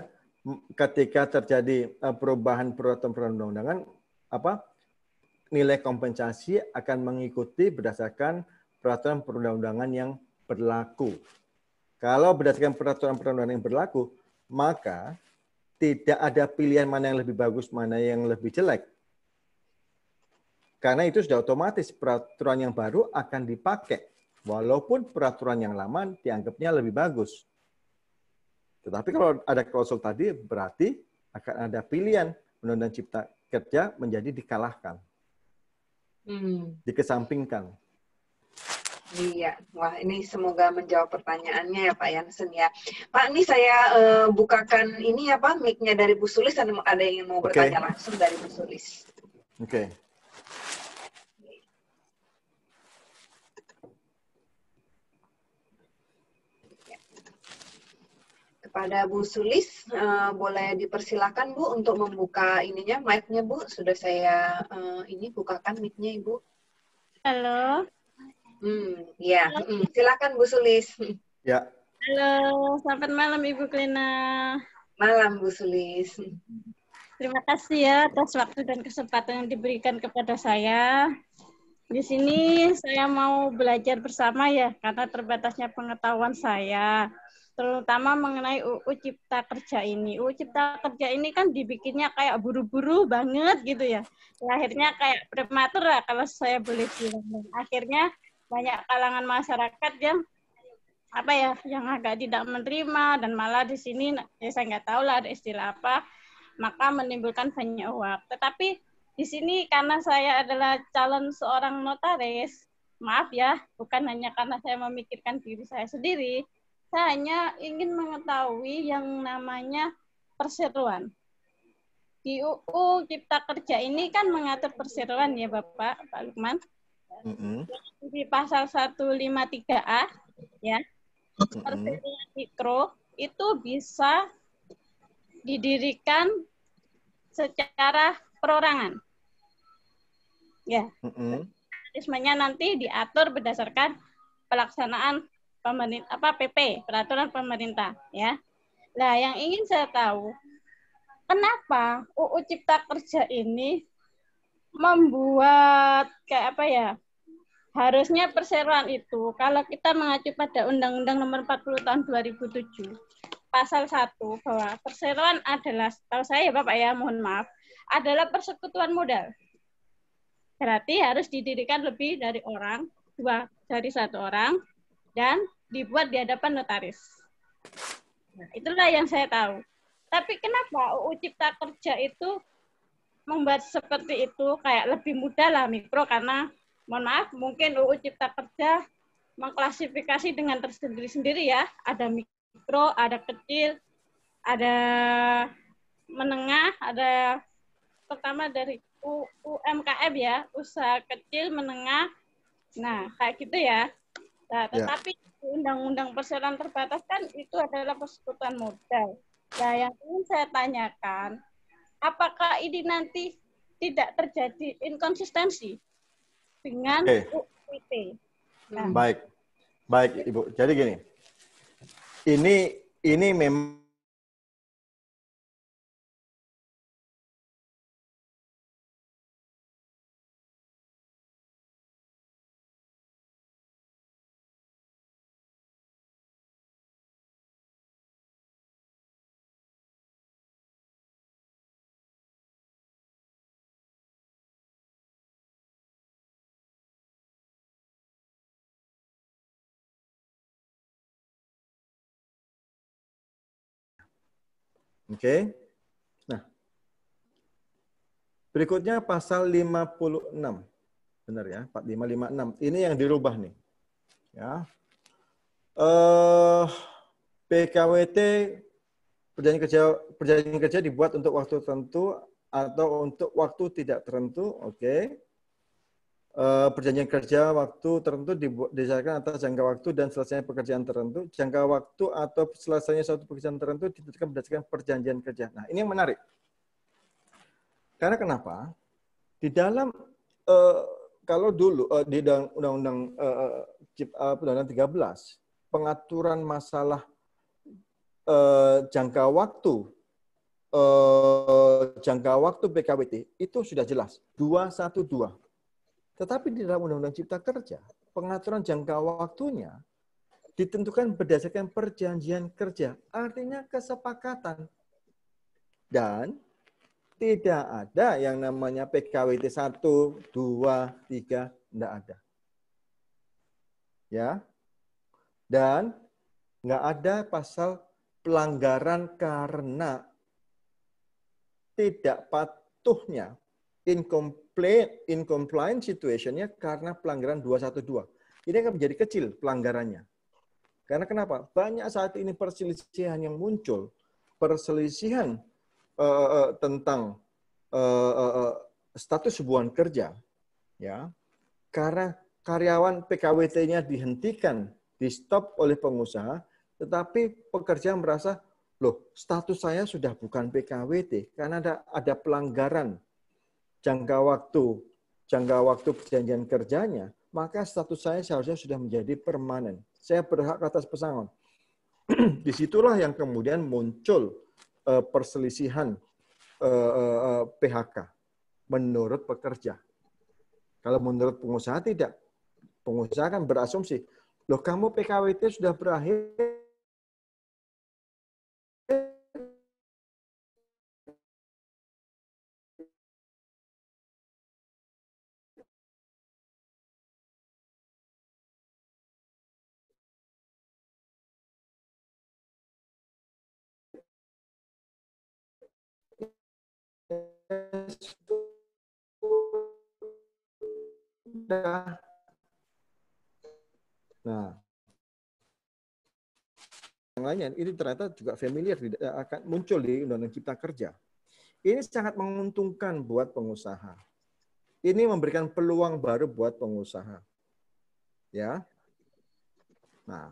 ketika terjadi eh, perubahan peraturan perundang-undangan, apa nilai kompensasi akan mengikuti berdasarkan peraturan perundang-undangan yang berlaku. Kalau berdasarkan peraturan perundang-undangan yang berlaku, maka tidak ada pilihan mana yang lebih bagus, mana yang lebih jelek. Karena itu sudah otomatis peraturan yang baru akan dipakai. Walaupun peraturan yang lama dianggapnya lebih bagus. Tetapi kalau ada klausul tadi, berarti akan ada pilihan undang cipta kerja menjadi dikalahkan. Hmm. Dikesampingkan. Iya, wah ini semoga menjawab pertanyaannya ya Pak Yansen ya. Pak, ini saya uh, bukakan ini ya Pak, mic-nya dari Bu Sulis, ada yang mau bertanya okay. langsung dari Bu Sulis. Oke. Okay. Kepada Bu Sulis, uh, boleh dipersilakan Bu untuk membuka ininya, mic-nya Bu. Sudah saya uh, ini bukakan mic-nya Ibu. Halo. Hmm, ya, silakan Bu Sulis. Ya. Halo, selamat malam Ibu Klena. Malam Bu Sulis. Terima kasih ya atas waktu dan kesempatan yang diberikan kepada saya. Di sini saya mau belajar bersama ya karena terbatasnya pengetahuan saya terutama mengenai UU Cipta Kerja ini. UU Cipta Kerja ini kan dibikinnya kayak buru-buru banget gitu ya. ya akhirnya kayak prematur lah kalau saya boleh bilang. Akhirnya banyak kalangan masyarakat yang apa ya yang agak tidak menerima dan malah di sini ya saya nggak tahu lah ada istilah apa maka menimbulkan banyak uap. Tetapi di sini karena saya adalah calon seorang notaris, maaf ya, bukan hanya karena saya memikirkan diri saya sendiri, saya hanya ingin mengetahui yang namanya perseruan. Di UU Cipta Kerja ini kan mengatur perseruan ya Bapak, Pak Lukman mm Di pasal 153A ya. Pertanian mikro itu bisa didirikan secara perorangan. Ya. mm nanti diatur berdasarkan pelaksanaan pemerintah apa PP, peraturan pemerintah, ya. Nah, yang ingin saya tahu kenapa UU Cipta Kerja ini membuat kayak apa ya? Harusnya perseroan itu kalau kita mengacu pada Undang-Undang Nomor 40 Tahun 2007 pasal 1 bahwa perseroan adalah kalau saya ya Bapak ya, mohon maaf, adalah persekutuan modal. Berarti harus didirikan lebih dari orang, dua dari satu orang dan dibuat di hadapan notaris. Nah, itulah yang saya tahu. Tapi kenapa UU Cipta Kerja itu membuat seperti itu kayak lebih mudah lah mikro karena mohon maaf mungkin UU Cipta Kerja mengklasifikasi dengan tersendiri-sendiri ya ada mikro ada kecil ada menengah ada pertama dari UMKM ya usaha kecil menengah nah kayak gitu ya nah, ya. tetapi yeah. undang-undang perseroan terbatas kan itu adalah persekutuan modal nah yang ingin saya tanyakan apakah ini nanti tidak terjadi inkonsistensi dengan okay. UIT? Nah. Baik, baik Ibu. Jadi gini, ini ini memang Oke. Okay? Nah. Berikutnya pasal 56. Benar ya, 4556. Ini yang dirubah nih. Ya. uh, eh, PKWT perjanjian kerja perjanjian kerja dibuat untuk waktu tertentu atau untuk waktu tidak tertentu, oke. Okay. Eh, perjanjian kerja waktu tertentu didesakan atas jangka waktu dan selesainya pekerjaan tertentu. Jangka waktu atau selesainya suatu pekerjaan tertentu ditentukan berdasarkan perjanjian kerja. Nah, ini yang menarik. Karena kenapa? Di dalam uh, kalau dulu uh, di dalam undang-undang uh, undang-undang 13 pengaturan masalah uh, jangka waktu uh, jangka waktu PKWT itu sudah jelas 212 tetapi di dalam Undang-Undang Cipta Kerja, pengaturan jangka waktunya ditentukan berdasarkan perjanjian kerja, artinya kesepakatan. Dan tidak ada yang namanya PKWT 1, 2, 3, tidak ada. Ya. Dan tidak ada pasal pelanggaran karena tidak patuhnya incomplete, incompliant situationnya karena pelanggaran 212. Ini akan menjadi kecil pelanggarannya. Karena kenapa? Banyak saat ini perselisihan yang muncul, perselisihan uh, uh, tentang uh, uh, status hubungan kerja, ya, karena karyawan PKWT-nya dihentikan, di stop oleh pengusaha, tetapi pekerja merasa loh status saya sudah bukan PKWT karena ada ada pelanggaran jangka waktu jangka waktu perjanjian kerjanya, maka status saya seharusnya sudah menjadi permanen. Saya berhak atas pesangon. Disitulah yang kemudian muncul eh, perselisihan eh, eh, PHK menurut pekerja. Kalau menurut pengusaha tidak. Pengusaha kan berasumsi, loh kamu PKWT sudah berakhir, Nah, yang lainnya ini ternyata juga familiar eh, akan muncul di Undang-Undang Cipta Kerja. Ini sangat menguntungkan buat pengusaha. Ini memberikan peluang baru buat pengusaha. Ya. Nah,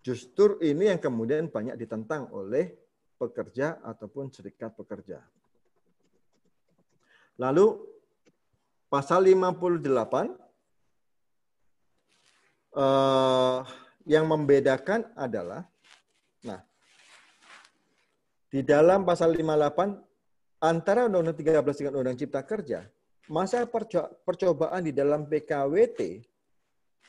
justru ini yang kemudian banyak ditentang oleh pekerja ataupun serikat pekerja. Lalu pasal 58 uh, eh, yang membedakan adalah nah di dalam pasal 58 antara Undang-Undang 13 dengan Undang-Undang Cipta Kerja masa percobaan di dalam PKWT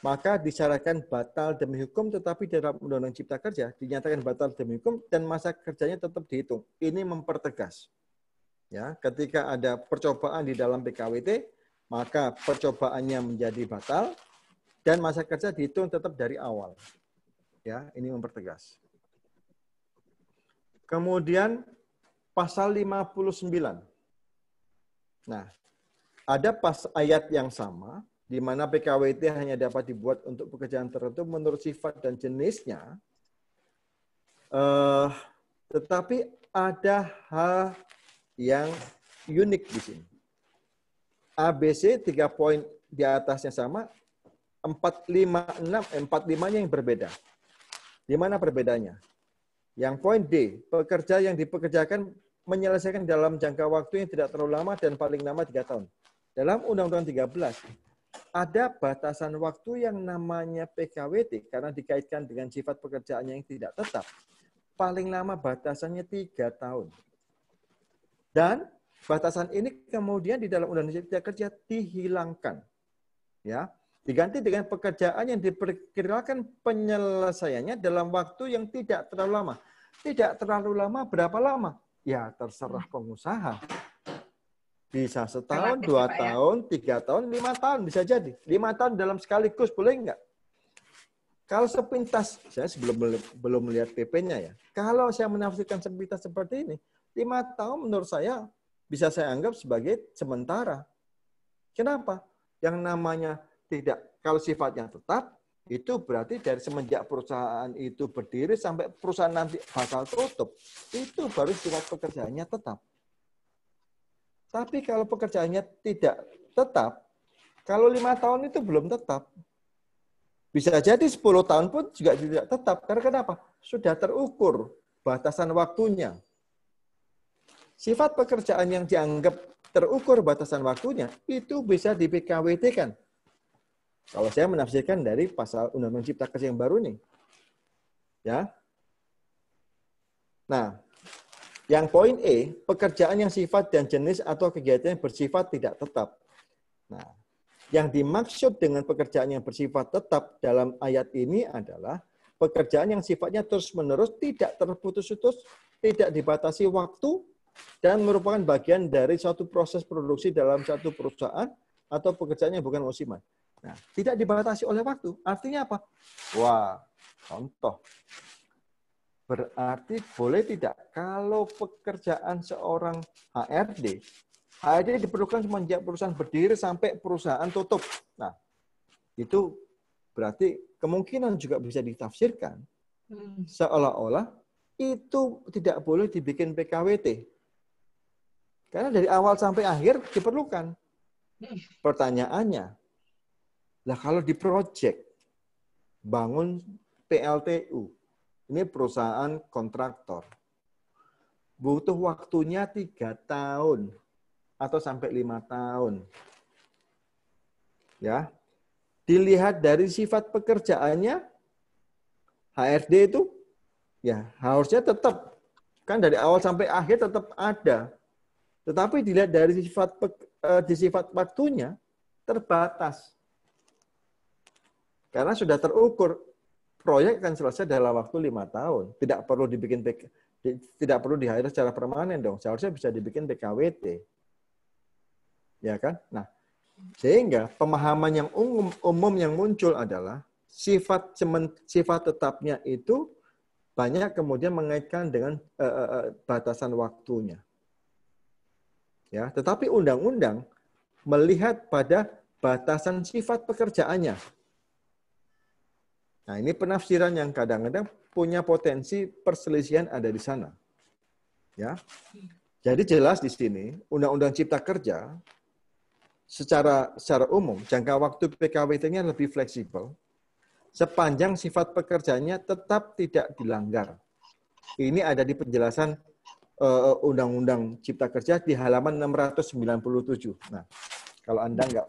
maka disyaratkan batal demi hukum tetapi di dalam Undang-Undang Cipta Kerja dinyatakan batal demi hukum dan masa kerjanya tetap dihitung. Ini mempertegas. Ya, ketika ada percobaan di dalam PKWT maka percobaannya menjadi batal dan masa kerja dihitung tetap dari awal. Ya, ini mempertegas. Kemudian pasal 59. Nah, ada pas ayat yang sama di mana PKWT hanya dapat dibuat untuk pekerjaan tertentu menurut sifat dan jenisnya. Eh, tetapi ada hal yang unik di sini. ABC tiga poin di atasnya sama, empat lima enam eh, empat limanya yang berbeda. Di mana perbedaannya? Yang poin D, pekerja yang dipekerjakan menyelesaikan dalam jangka waktu yang tidak terlalu lama dan paling lama tiga tahun. Dalam Undang-Undang 13, ada batasan waktu yang namanya PKWT karena dikaitkan dengan sifat pekerjaannya yang tidak tetap. Paling lama batasannya tiga tahun. Dan Batasan ini kemudian di dalam Undang-Undang Cipta Kerja dihilangkan. Ya, diganti dengan pekerjaan yang diperkirakan penyelesaiannya dalam waktu yang tidak terlalu lama. Tidak terlalu lama berapa lama? Ya, terserah pengusaha. Bisa setahun, Relatif, dua ya. tahun, tiga tahun, lima tahun bisa jadi. Lima tahun dalam sekaligus boleh enggak? Kalau sepintas, saya sebelum belum melihat PP-nya ya. Kalau saya menafsirkan sepintas seperti ini, lima tahun menurut saya bisa saya anggap sebagai sementara. Kenapa? Yang namanya tidak kalau sifatnya tetap itu berarti dari semenjak perusahaan itu berdiri sampai perusahaan nanti bakal tutup itu baru sifat pekerjaannya tetap. Tapi kalau pekerjaannya tidak tetap, kalau lima tahun itu belum tetap. Bisa jadi 10 tahun pun juga tidak tetap. Karena kenapa? Sudah terukur batasan waktunya sifat pekerjaan yang dianggap terukur batasan waktunya itu bisa di PKWT kan. Kalau saya menafsirkan dari pasal Undang-Undang Cipta Kerja yang baru nih. Ya. Nah, yang poin E, pekerjaan yang sifat dan jenis atau kegiatan yang bersifat tidak tetap. Nah, yang dimaksud dengan pekerjaan yang bersifat tetap dalam ayat ini adalah pekerjaan yang sifatnya terus-menerus, tidak terputus-putus, tidak dibatasi waktu, dan merupakan bagian dari suatu proses produksi dalam satu perusahaan atau pekerjaannya bukan musiman. Nah, tidak dibatasi oleh waktu. Artinya apa? Wah, contoh. Berarti boleh tidak kalau pekerjaan seorang HRD, HRD diperlukan semenjak perusahaan berdiri sampai perusahaan tutup. Nah, itu berarti kemungkinan juga bisa ditafsirkan hmm. seolah-olah itu tidak boleh dibikin PKWT karena dari awal sampai akhir diperlukan. Pertanyaannya, lah kalau di proyek bangun PLTU, ini perusahaan kontraktor, butuh waktunya tiga tahun atau sampai lima tahun. Ya, dilihat dari sifat pekerjaannya, HRD itu ya harusnya tetap kan dari awal sampai akhir tetap ada tetapi dilihat dari sifat eh, di sifat waktunya terbatas. Karena sudah terukur proyek akan selesai dalam waktu lima tahun. Tidak perlu dibikin tidak perlu di secara permanen dong. Seharusnya bisa dibikin PKWT. Ya kan? Nah, sehingga pemahaman yang umum, umum yang muncul adalah sifat cemen, sifat tetapnya itu banyak kemudian mengaitkan dengan uh, uh, batasan waktunya. Ya, tetapi undang-undang melihat pada batasan sifat pekerjaannya. Nah, ini penafsiran yang kadang-kadang punya potensi perselisihan ada di sana. Ya. Jadi jelas di sini Undang-Undang Cipta Kerja secara secara umum jangka waktu PKWT-nya lebih fleksibel sepanjang sifat pekerjaannya tetap tidak dilanggar. Ini ada di penjelasan Eh, eh, Undang-Undang Cipta Kerja di halaman 697. Nah, kalau Anda nggak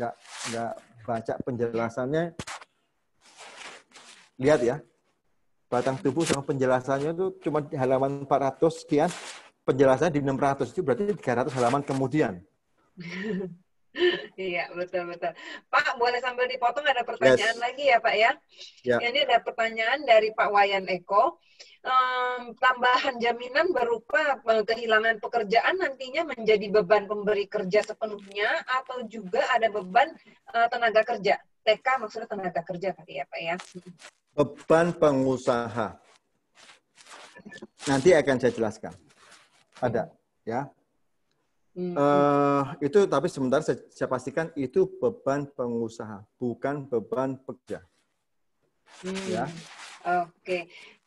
nggak nggak baca penjelasannya, lihat ya, batang tubuh sama penjelasannya itu cuma di halaman 400 sekian, penjelasannya di 600 itu berarti 300 halaman kemudian. iya betul betul Pak boleh sambil dipotong ada pertanyaan yes. lagi ya Pak ya yeah. ini ada pertanyaan dari Pak Wayan Eko um, tambahan jaminan berupa eh, kehilangan pekerjaan nantinya menjadi beban pemberi kerja sepenuhnya atau juga ada beban uh, tenaga kerja TK maksudnya tenaga kerja tadi ya Pak ya beban pengusaha nanti akan saya jelaskan ada ya Hmm. Uh, itu tapi sebentar saya, saya pastikan itu beban pengusaha, bukan beban pekerja. Hmm. Ya. Oke. Okay.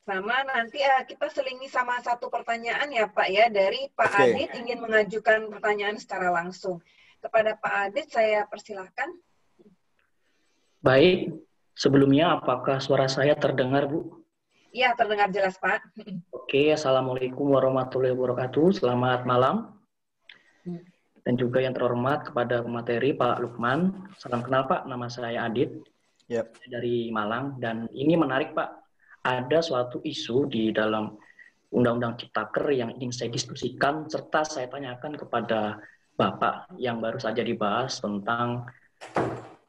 Sama nanti uh, kita selingi sama satu pertanyaan ya Pak ya dari Pak okay. Adit ingin mengajukan pertanyaan secara langsung. Kepada Pak Adit saya persilahkan. Baik. Sebelumnya apakah suara saya terdengar Bu? Iya terdengar jelas Pak. Oke, okay. Assalamualaikum warahmatullahi wabarakatuh. Selamat malam dan juga yang terhormat kepada materi Pak Lukman. Salam kenal Pak, nama saya Adit yep. dari Malang dan ini menarik Pak. Ada suatu isu di dalam Undang-Undang Ciptaker yang ingin saya diskusikan serta saya tanyakan kepada Bapak yang baru saja dibahas tentang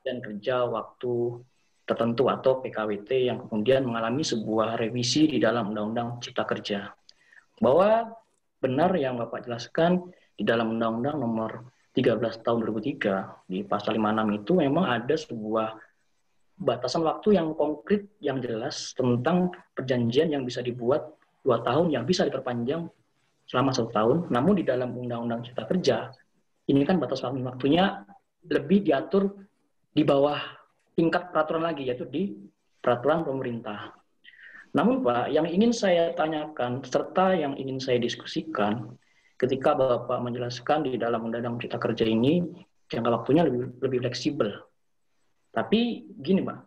dan kerja waktu tertentu atau PKWT yang kemudian mengalami sebuah revisi di dalam Undang-Undang Cipta Kerja. Bahwa benar yang Bapak jelaskan di dalam Undang-Undang Nomor 13 Tahun 2003 di Pasal 56 itu memang ada sebuah batasan waktu yang konkret yang jelas tentang perjanjian yang bisa dibuat dua tahun yang bisa diperpanjang selama satu tahun. Namun di dalam Undang-Undang Cipta Kerja ini kan batas waktunya lebih diatur di bawah tingkat peraturan lagi yaitu di peraturan pemerintah. Namun Pak, yang ingin saya tanyakan serta yang ingin saya diskusikan ketika Bapak menjelaskan di dalam Undang-Undang Cipta Kerja ini, jangka waktunya lebih, lebih fleksibel. Tapi gini, Pak,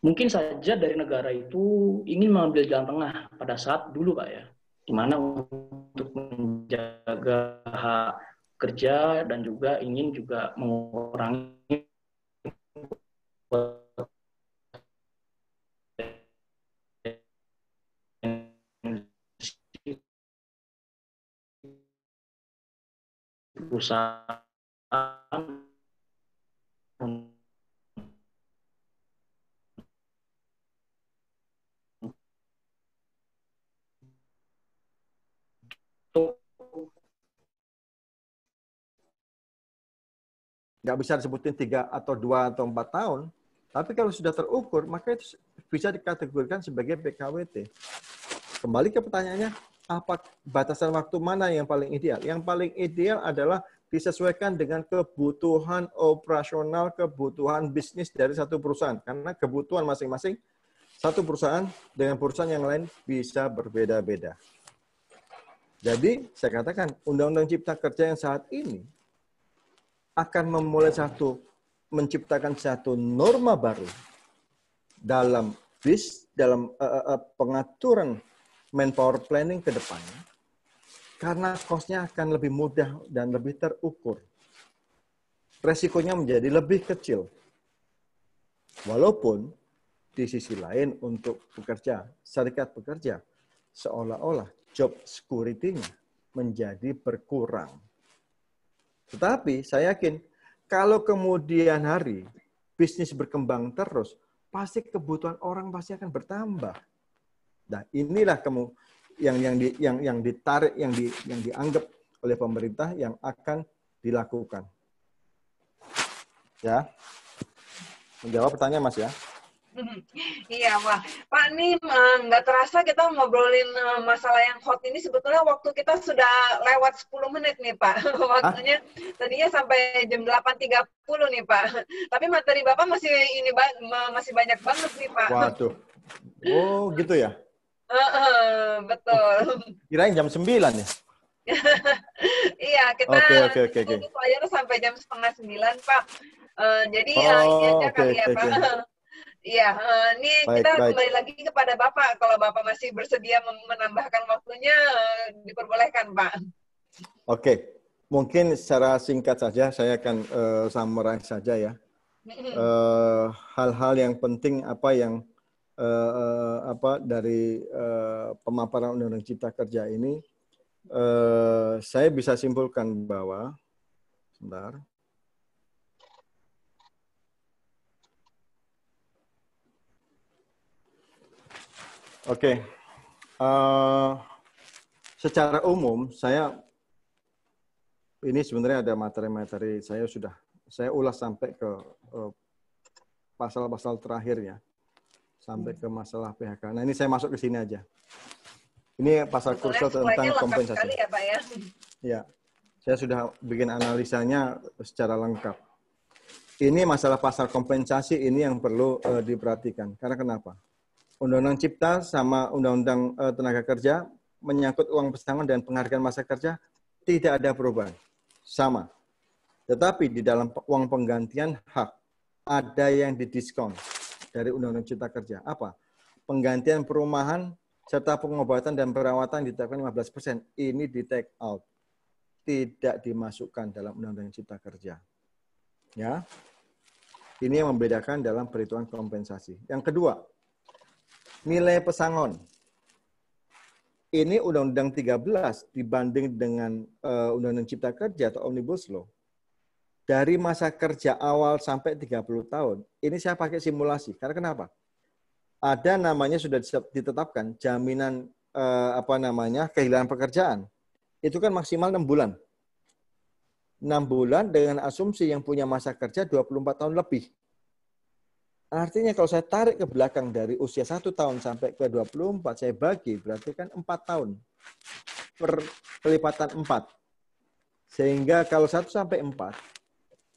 mungkin saja dari negara itu ingin mengambil jalan tengah pada saat dulu, Pak, ya, di mana untuk menjaga hak kerja dan juga ingin juga mengurangi perusahaan nggak bisa disebutin tiga atau dua atau empat tahun, tapi kalau sudah terukur maka itu bisa dikategorikan sebagai PKWT. Kembali ke pertanyaannya, apa batasan waktu mana yang paling ideal? Yang paling ideal adalah disesuaikan dengan kebutuhan operasional, kebutuhan bisnis dari satu perusahaan. Karena kebutuhan masing-masing satu perusahaan dengan perusahaan yang lain bisa berbeda-beda. Jadi saya katakan Undang-Undang Cipta Kerja yang saat ini akan memulai satu menciptakan satu norma baru dalam bis dalam uh, uh, pengaturan manpower planning ke depannya karena cost-nya akan lebih mudah dan lebih terukur. Resikonya menjadi lebih kecil. Walaupun di sisi lain untuk pekerja, serikat pekerja, seolah-olah job security-nya menjadi berkurang. Tetapi saya yakin kalau kemudian hari bisnis berkembang terus, pasti kebutuhan orang pasti akan bertambah Nah, inilah kamu yang yang di, yang yang ditarik yang di yang dianggap oleh pemerintah yang akan dilakukan. Ya. Menjawab pertanyaan Mas ya. Iya, Pak. Pak, ini eh, nggak terasa kita ngobrolin eh, masalah yang hot ini. Sebetulnya waktu kita sudah lewat 10 menit nih, Pak. Waktunya tadinya sampai jam 8.30 nih, Pak. Tapi materi Bapak masih ini masih banyak banget nih, Pak. Waduh. Oh, gitu ya. Uh, uh, betul. Kirain jam 9 ya? iya, kita okay, okay, okay, okay. flyer sampai jam setengah sembilan, Pak. Uh, jadi ya, oh, ya, ini aja kali okay, ya, Pak. Okay. Iya, uh, ini baik, kita baik. kembali lagi kepada Bapak. Kalau Bapak masih bersedia menambahkan waktunya, uh, diperbolehkan, Pak. Oke, okay. mungkin secara singkat saja saya akan uh, summarize saja ya. Hal-hal uh, hal -hal yang penting apa yang Eh, eh, apa dari eh, pemaparan Undang-Undang Cipta Kerja ini eh, saya bisa simpulkan bahwa sebentar Oke, okay. uh, eh, secara umum saya ini sebenarnya ada materi-materi saya sudah saya ulas sampai ke eh, pasal-pasal uh, terakhir ya sampai iya. ke masalah PHK. Nah ini saya masuk ke sini aja. Ini pasal kursus tentang kompensasi. Sekali ya, Pak, ya? ya, saya sudah bikin analisanya secara lengkap. Ini masalah pasal kompensasi ini yang perlu uh, diperhatikan. Karena kenapa? Undang-undang Cipta sama Undang-Undang uh, Tenaga Kerja menyangkut uang pesangon dan penghargaan masa kerja tidak ada perubahan. Sama. Tetapi di dalam uang penggantian hak ada yang didiskon dari Undang-Undang Cipta Kerja. Apa? Penggantian perumahan serta pengobatan dan perawatan ditetapkan 15%. persen Ini di take out. Tidak dimasukkan dalam Undang-Undang Cipta Kerja. Ya. Ini yang membedakan dalam perhitungan kompensasi. Yang kedua, nilai pesangon. Ini Undang-Undang 13 dibanding dengan eh, Undang-Undang Cipta Kerja atau Omnibus Law dari masa kerja awal sampai 30 tahun, ini saya pakai simulasi. Karena kenapa? Ada namanya sudah ditetapkan jaminan eh, apa namanya kehilangan pekerjaan. Itu kan maksimal 6 bulan. 6 bulan dengan asumsi yang punya masa kerja 24 tahun lebih. Artinya kalau saya tarik ke belakang dari usia 1 tahun sampai ke 24, saya bagi berarti kan 4 tahun per kelipatan 4. Sehingga kalau 1 sampai 4,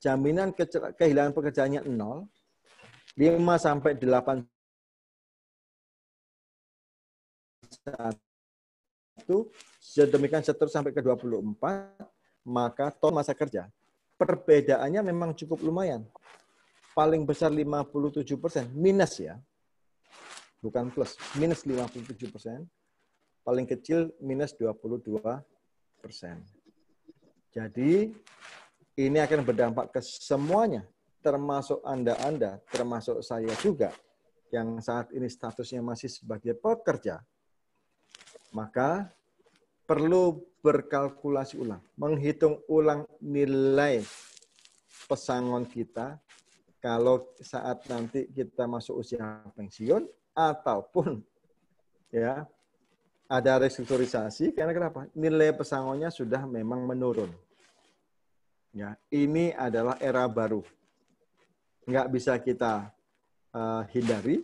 jaminan kehilangan pekerjaannya 0, 5 sampai 8 satu sedemikian seterus sampai ke 24 maka ton masa kerja perbedaannya memang cukup lumayan paling besar 57 persen minus ya bukan plus minus 57 persen paling kecil minus 22 persen jadi ini akan berdampak ke semuanya, termasuk Anda-Anda, termasuk saya juga, yang saat ini statusnya masih sebagai pekerja, maka perlu berkalkulasi ulang, menghitung ulang nilai pesangon kita kalau saat nanti kita masuk usia pensiun ataupun ya ada restrukturisasi karena kenapa nilai pesangonnya sudah memang menurun Ya, ini adalah era baru. Nggak bisa kita uh, hindari,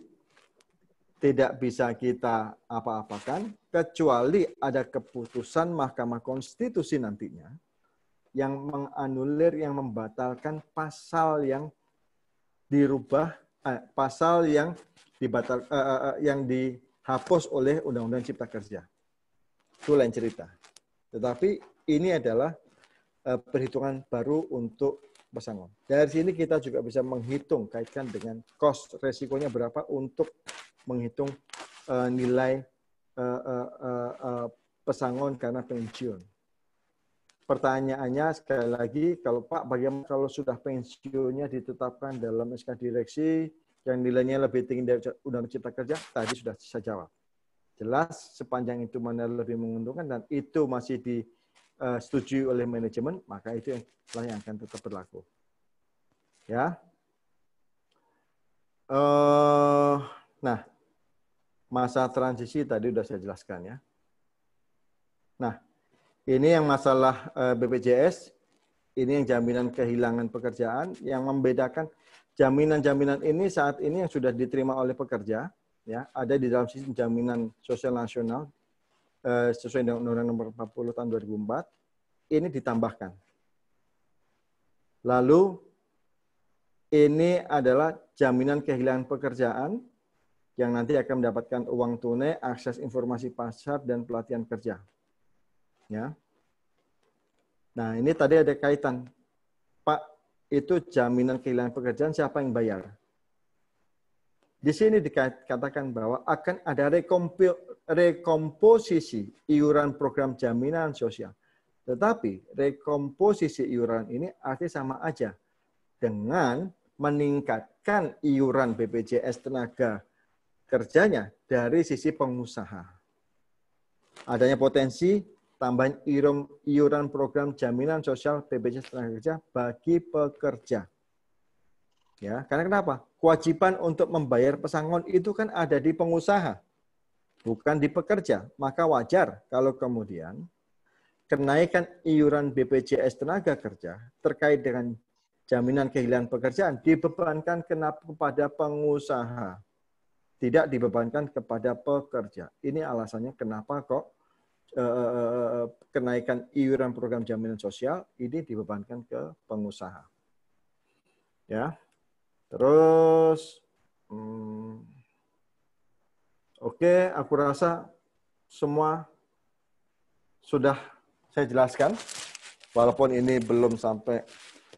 tidak bisa kita apa-apakan, kecuali ada keputusan Mahkamah Konstitusi nantinya yang menganulir, yang membatalkan pasal yang dirubah, eh, pasal yang dibatal, eh, eh, eh yang dihapus oleh Undang-Undang Cipta Kerja. Itu lain cerita. Tetapi ini adalah Eh, perhitungan baru untuk pesangon. Dari sini kita juga bisa menghitung kaitkan dengan cost resikonya berapa untuk menghitung uh, nilai uh, uh, uh, pesangon karena pensiun. Pertanyaannya sekali lagi, kalau Pak, bagaimana kalau sudah pensiunnya ditetapkan dalam SK direksi yang nilainya lebih tinggi dari Undang-Undang Cipta Kerja? Tadi sudah saya jawab. Jelas sepanjang itu mana lebih menguntungkan dan itu masih di Eh, setuju oleh manajemen, maka itu yang, yang akan tetap berlaku. Ya. Uh, nah, masa transisi tadi sudah saya jelaskan ya. Nah, ini yang masalah eh, BPJS, ini yang jaminan kehilangan pekerjaan, yang membedakan jaminan-jaminan ini saat ini yang sudah diterima oleh pekerja, ya ada di dalam sistem jaminan sosial nasional Eh, sesuai dengan Undang-Undang Nomor 40 Tahun 2004 ini ditambahkan. Lalu ini adalah jaminan kehilangan pekerjaan yang nanti akan mendapatkan uang tunai, akses informasi pasar dan pelatihan kerja. Ya. Nah, ini tadi ada kaitan. Pak, itu jaminan kehilangan pekerjaan siapa yang bayar? Di sini dikatakan bahwa akan ada rekomposisi iuran program jaminan sosial. Tetapi rekomposisi iuran ini artinya sama aja dengan meningkatkan iuran BPJS tenaga kerjanya dari sisi pengusaha. Adanya potensi tambahan iuran program jaminan sosial BPJS tenaga kerja bagi pekerja. Ya, karena kenapa? Kewajiban untuk membayar pesangon itu kan ada di pengusaha bukan di pekerja, maka wajar kalau kemudian kenaikan iuran BPJS tenaga kerja terkait dengan jaminan kehilangan pekerjaan dibebankan kenapa kepada pengusaha. Tidak dibebankan kepada pekerja. Ini alasannya kenapa kok eh, eh, eh, kenaikan iuran program jaminan sosial ini dibebankan ke pengusaha. Ya. Terus hmm, Oke, aku rasa semua sudah saya jelaskan. Walaupun ini belum sampai,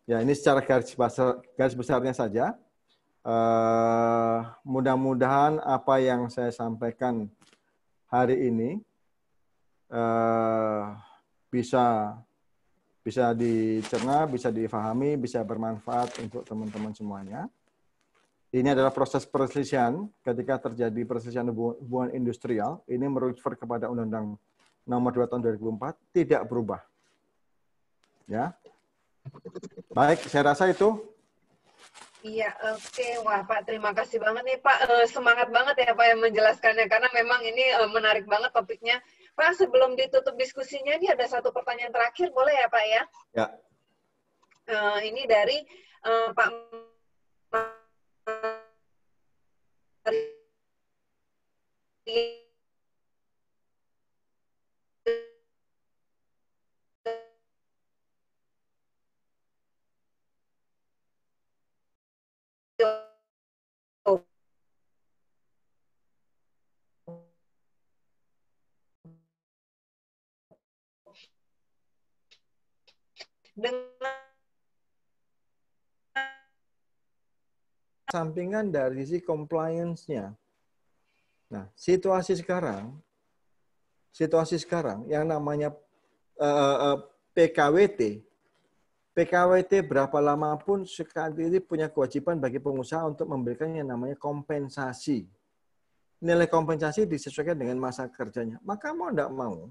ya ini secara garis, besar, garis besarnya saja. Uh, mudah-mudahan apa yang saya sampaikan hari ini uh, bisa bisa dicerna, bisa difahami, bisa bermanfaat untuk teman-teman semuanya. Ini adalah proses perselisihan ketika terjadi perselisihan hubungan industrial. Ini merujuk kepada Undang-Undang Nomor 2 Tahun 2004 tidak berubah. Ya. Baik, saya rasa itu Iya, oke. Okay. Wah, Pak, terima kasih banget nih, Pak. Eh, semangat banget ya, Pak, yang menjelaskannya. Karena memang ini eh, menarik banget topiknya. Pak, sebelum ditutup diskusinya, ini ada satu pertanyaan terakhir. Boleh ya, Pak, ya? Ya. Eh, ini dari Pak dengan sampingan dari sisi compliance-nya. Nah, situasi sekarang, situasi sekarang yang namanya uh, eh, eh, eh, PKWT, PKWT berapa lama pun sekali punya kewajiban bagi pengusaha untuk memberikan yang namanya kompensasi. Nilai kompensasi disesuaikan dengan masa kerjanya. Maka mau tidak mau,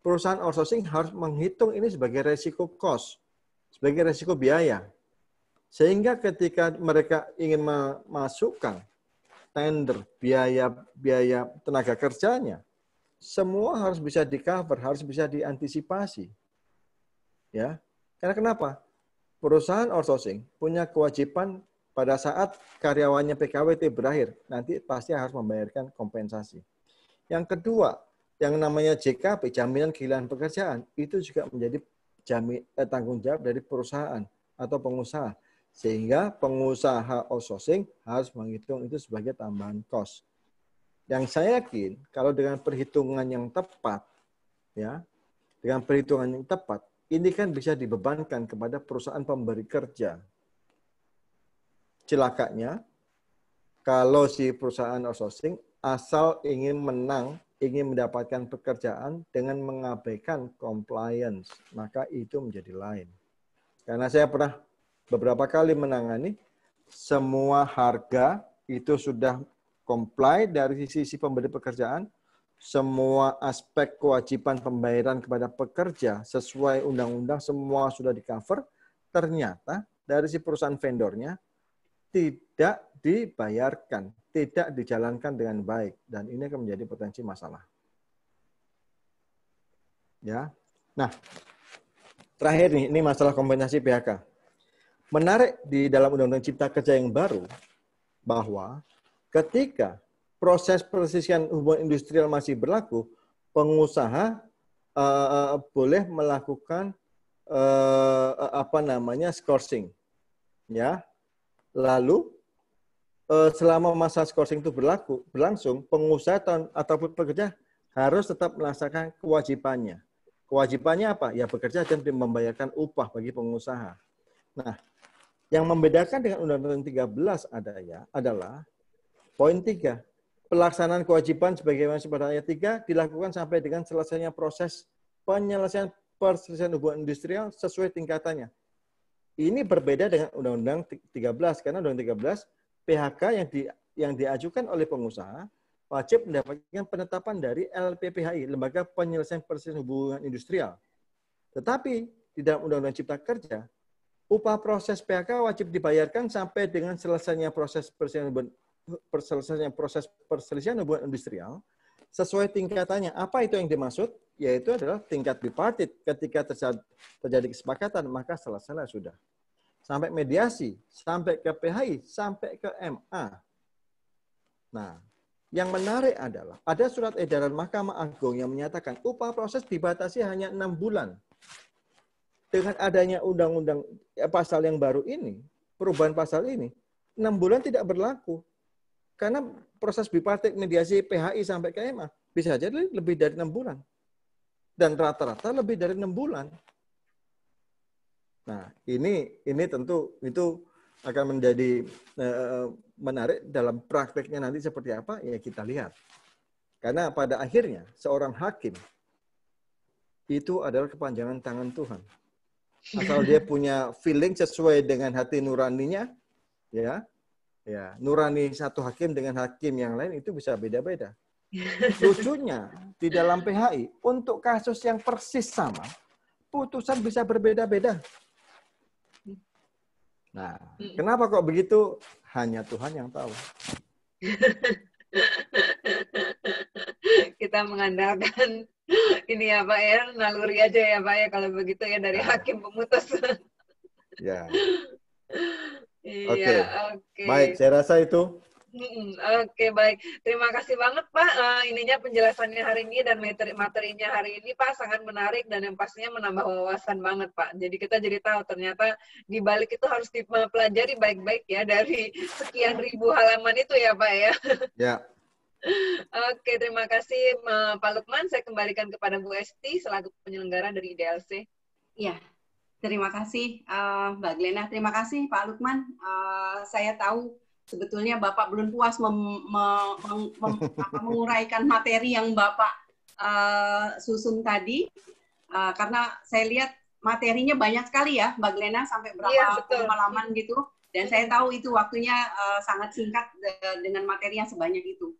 perusahaan outsourcing harus menghitung ini sebagai resiko cost, sebagai resiko biaya. Sehingga ketika mereka ingin memasukkan tender, biaya biaya tenaga kerjanya, semua harus bisa di cover, harus bisa diantisipasi. Ya, karena kenapa? Perusahaan outsourcing punya kewajiban pada saat karyawannya PKWT berakhir, nanti pasti harus membayarkan kompensasi. Yang kedua, yang namanya JKP, jaminan kehilangan pekerjaan, itu juga menjadi jamin, eh, tanggung jawab dari perusahaan atau pengusaha. Sehingga pengusaha outsourcing harus menghitung itu sebagai tambahan cost. Yang saya yakin kalau dengan perhitungan yang tepat, ya, dengan perhitungan yang tepat, ini kan bisa dibebankan kepada perusahaan pemberi kerja. Celakanya, kalau si perusahaan outsourcing asal ingin menang ingin mendapatkan pekerjaan dengan mengabaikan compliance, maka itu menjadi lain. Karena saya pernah beberapa kali menangani, semua harga itu sudah comply dari sisi pemberi pekerjaan, semua aspek kewajiban pembayaran kepada pekerja sesuai undang-undang semua sudah di cover, ternyata dari si perusahaan vendornya tidak dibayarkan, tidak dijalankan dengan baik dan ini akan menjadi potensi masalah. Ya. Nah, terakhir nih ini masalah kompensasi PHK menarik di dalam Undang-Undang Cipta Kerja yang baru bahwa ketika proses persisian hubungan industrial masih berlaku, pengusaha uh, boleh melakukan uh, apa namanya scoring, ya. Lalu uh, selama masa scoring itu berlaku berlangsung, pengusaha atau, ataupun pekerja harus tetap melaksanakan kewajibannya. Kewajibannya apa? Ya bekerja dan membayarkan upah bagi pengusaha. Nah, yang membedakan dengan Undang-Undang 13 adanya adalah poin 3. Pelaksanaan kewajiban sebagaimana pada ayat 3 dilakukan sampai dengan selesainya proses penyelesaian perselisihan hubungan industrial sesuai tingkatannya. Ini berbeda dengan Undang-Undang 13 karena Undang-Undang 13 PHK yang di yang diajukan oleh pengusaha wajib mendapatkan penetapan dari LPPHI, Lembaga Penyelesaian Perselisihan Hubungan Industrial. Tetapi di dalam Undang-Undang Cipta Kerja upah proses PHK wajib dibayarkan sampai dengan selesainya proses perselisihan perselisihan proses perselisihan hubungan industrial sesuai tingkatannya. Apa itu yang dimaksud? Yaitu adalah tingkat bipartit. Ketika terjadi kesepakatan, maka selesailah sudah. Sampai mediasi, sampai ke PHI, sampai ke MA. Nah, yang menarik adalah ada surat edaran Mahkamah Agung yang menyatakan upah proses dibatasi hanya enam bulan dengan adanya undang-undang ya, pasal yang baru ini, perubahan pasal ini, enam bulan tidak berlaku. Karena proses bipartit mediasi PHI sampai KMA bisa jadi lebih dari enam bulan. Dan rata-rata lebih dari enam bulan. Nah, ini ini tentu itu akan menjadi uh, menarik dalam prakteknya nanti seperti apa ya kita lihat. Karena pada akhirnya seorang hakim itu adalah kepanjangan tangan Tuhan asal dia punya feeling sesuai dengan hati nuraninya ya ya nurani satu hakim dengan hakim yang lain itu bisa beda-beda lucunya di dalam PHI untuk kasus yang persis sama putusan bisa berbeda-beda nah kenapa kok begitu hanya Tuhan yang tahu kita mengandalkan ini ya Pak ya, naluri aja ya Pak ya kalau begitu ya dari ya. hakim pemutus. ya. Iya, oke. Okay. Okay. Baik, saya rasa itu. Oke, okay, baik. Terima kasih banget Pak uh, ininya penjelasannya hari ini dan materi materinya hari ini Pak sangat menarik dan yang pastinya menambah wawasan banget Pak. Jadi kita jadi tahu ternyata di balik itu harus dipelajari baik-baik ya dari sekian ribu halaman itu ya Pak ya. Ya. Oke, terima kasih Pak Lukman. Saya kembalikan kepada Bu Esti selaku penyelenggara dari DLC. Ya, terima kasih uh, Mbak Glena. Terima kasih Pak Lukman. Uh, saya tahu sebetulnya Bapak belum puas mem, mem, mem, mem, menguraikan materi yang Bapak uh, susun tadi. Uh, karena saya lihat materinya banyak sekali ya Mbak Glena sampai berapa ya, gitu. Dan saya tahu itu waktunya uh, sangat singkat dengan materi yang sebanyak itu.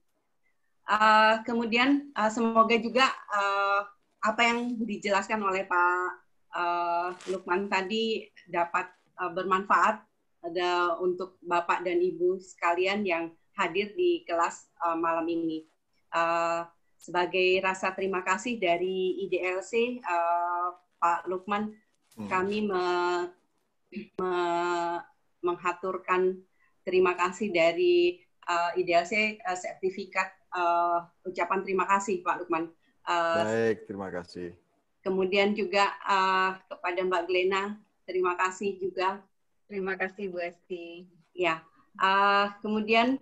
Uh, kemudian uh, semoga juga uh, apa yang dijelaskan oleh Pak uh, Lukman tadi dapat uh, bermanfaat ada untuk Bapak dan Ibu sekalian yang hadir di kelas uh, malam ini. Uh, sebagai rasa terima kasih dari IDLC, uh, Pak Lukman, hmm. kami me, me, menghaturkan terima kasih dari uh, IDLC uh, sertifikat uh, ucapan terima kasih Pak Lukman. Uh, Baik, terima kasih. Kemudian juga uh, kepada Mbak Glena, terima kasih juga. Terima kasih Bu Esti. Ya, uh, kemudian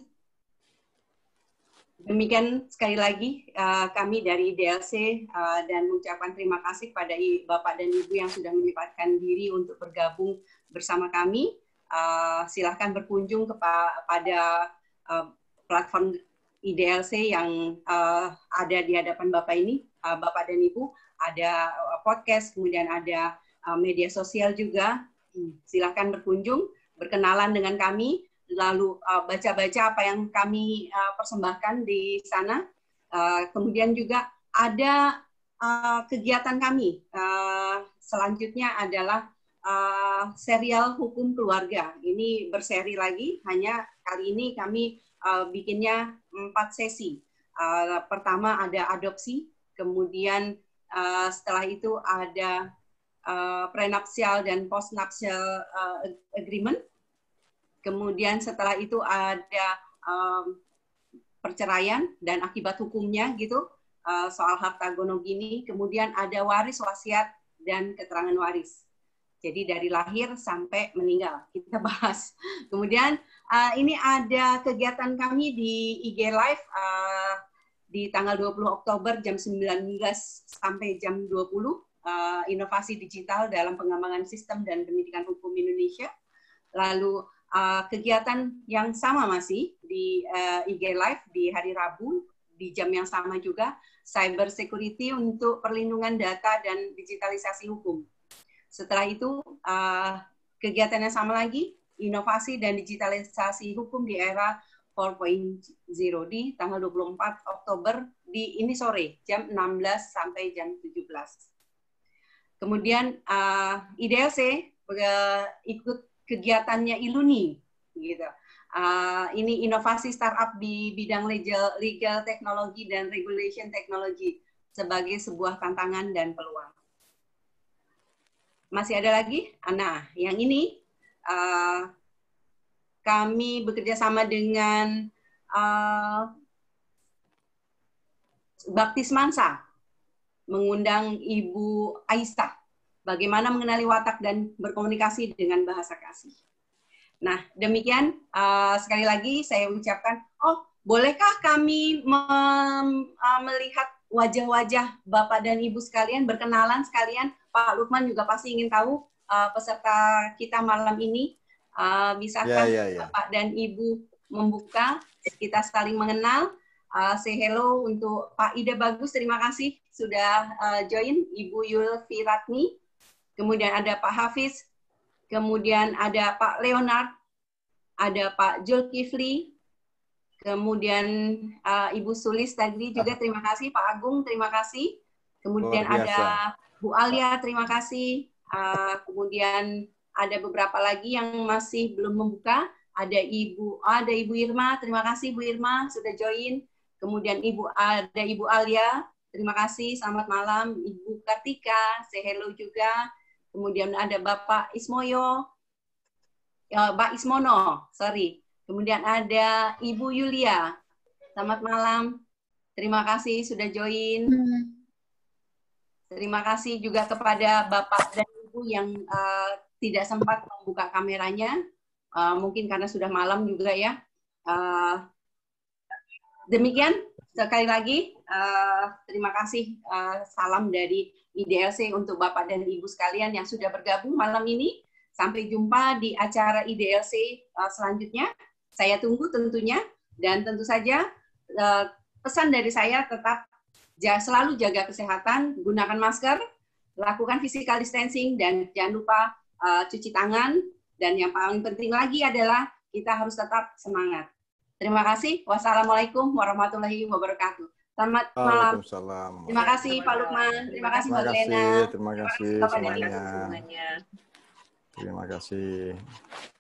demikian sekali lagi uh, kami dari DLC uh, dan mengucapkan terima kasih kepada Bapak dan Ibu yang sudah menyempatkan diri untuk bergabung bersama kami. Uh, silahkan berkunjung kepada uh, platform IDLC yang uh, ada di hadapan Bapak ini, uh, Bapak dan Ibu, ada eh, podcast, kemudian ada uh, media sosial juga. Hmm, silahkan berkunjung, berkenalan dengan kami, lalu baca-baca uh, apa yang kami uh, persembahkan di sana. Uh, kemudian juga ada uh, kegiatan kami. Uh, selanjutnya adalah uh, serial hukum keluarga. Ini berseri lagi, hanya kali ini kami uh, bikinnya empat sesi. Uh, pertama ada adopsi, kemudian uh, setelah itu ada uh, prenuptial dan postnuptial uh, agreement, kemudian setelah itu ada um, perceraian dan akibat hukumnya gitu uh, soal harta gonogini, kemudian ada waris wasiat dan keterangan waris. Jadi dari lahir sampai meninggal kita bahas. Kemudian uh, ini ada kegiatan kami di IG Live uh, di tanggal 20 Oktober jam 19 sampai jam 20 uh, eh, inovasi digital dalam pengembangan sistem dan pendidikan hukum Indonesia. Lalu uh, kegiatan yang sama masih di uh, IG Live di hari Rabu di jam yang sama juga cyber security untuk perlindungan data dan digitalisasi hukum. Setelah itu, uh, ah, kegiatan yang sama lagi, inovasi dan digitalisasi hukum di era 4.0 di tanggal 24 Oktober di ini sore, jam 16 sampai jam 17. Kemudian uh, ah, IDLC ikut kegiatannya ILUNI, gitu. Uh, ini inovasi startup di bidang legal, legal teknologi dan regulation teknologi sebagai sebuah tantangan dan peluang. Masih ada lagi? Ah, nah, yang ini uh, kami bekerja sama dengan uh, eh, Baktis Mansa mengundang Ibu Aisyah bagaimana mengenali watak dan berkomunikasi dengan bahasa kasih. Nah, demikian uh, sekali lagi saya ucapkan, oh, bolehkah kami mem, uh, melihat wajah-wajah Bapak dan Ibu sekalian berkenalan sekalian Pak Lukman juga pasti ingin tahu uh, peserta kita malam ini. Uh, bisakah yeah, yeah, yeah. Bapak dan Ibu membuka, kita saling mengenal. Uh, say hello untuk Pak Ida Bagus, terima kasih sudah uh, join. Ibu Yulfi Ratni, kemudian ada Pak Hafiz, kemudian ada Pak Leonard, ada Pak Julkifli, kemudian uh, Ibu Sulis tadi juga terima kasih, Pak Agung terima kasih. Kemudian ada Bu Alia, terima kasih. Uh, kemudian ada beberapa lagi yang masih belum membuka. Ada Ibu, oh, ada Ibu Irma, terima kasih Bu Irma sudah join. Kemudian Ibu ada Ibu Alia, terima kasih, selamat malam. Ibu Kartika, say hello juga. Kemudian ada Bapak Ismoyo, ya, eh, Pak Ismono, sorry. Kemudian ada Ibu Yulia, selamat malam. Terima kasih sudah join. Hmm. Terima kasih juga kepada Bapak dan Ibu yang uh, tidak sempat membuka kameranya, uh, mungkin karena sudah malam juga ya. Uh, demikian, sekali lagi uh, terima kasih uh, salam dari IDLC untuk Bapak dan Ibu sekalian yang sudah bergabung malam ini. Sampai jumpa di acara IDLC uh, selanjutnya. Saya tunggu tentunya dan tentu saja uh, pesan dari saya tetap selalu jaga kesehatan, gunakan masker, lakukan physical distancing, dan jangan lupa uh, cuci tangan. Dan yang paling penting lagi adalah kita harus tetap semangat. Terima kasih. Wassalamualaikum warahmatullahi wabarakatuh. Selamat malam. Terima kasih Pak Lukman. Terima kasih Mbak Lena. Terima kasih semuanya. Terima kasih.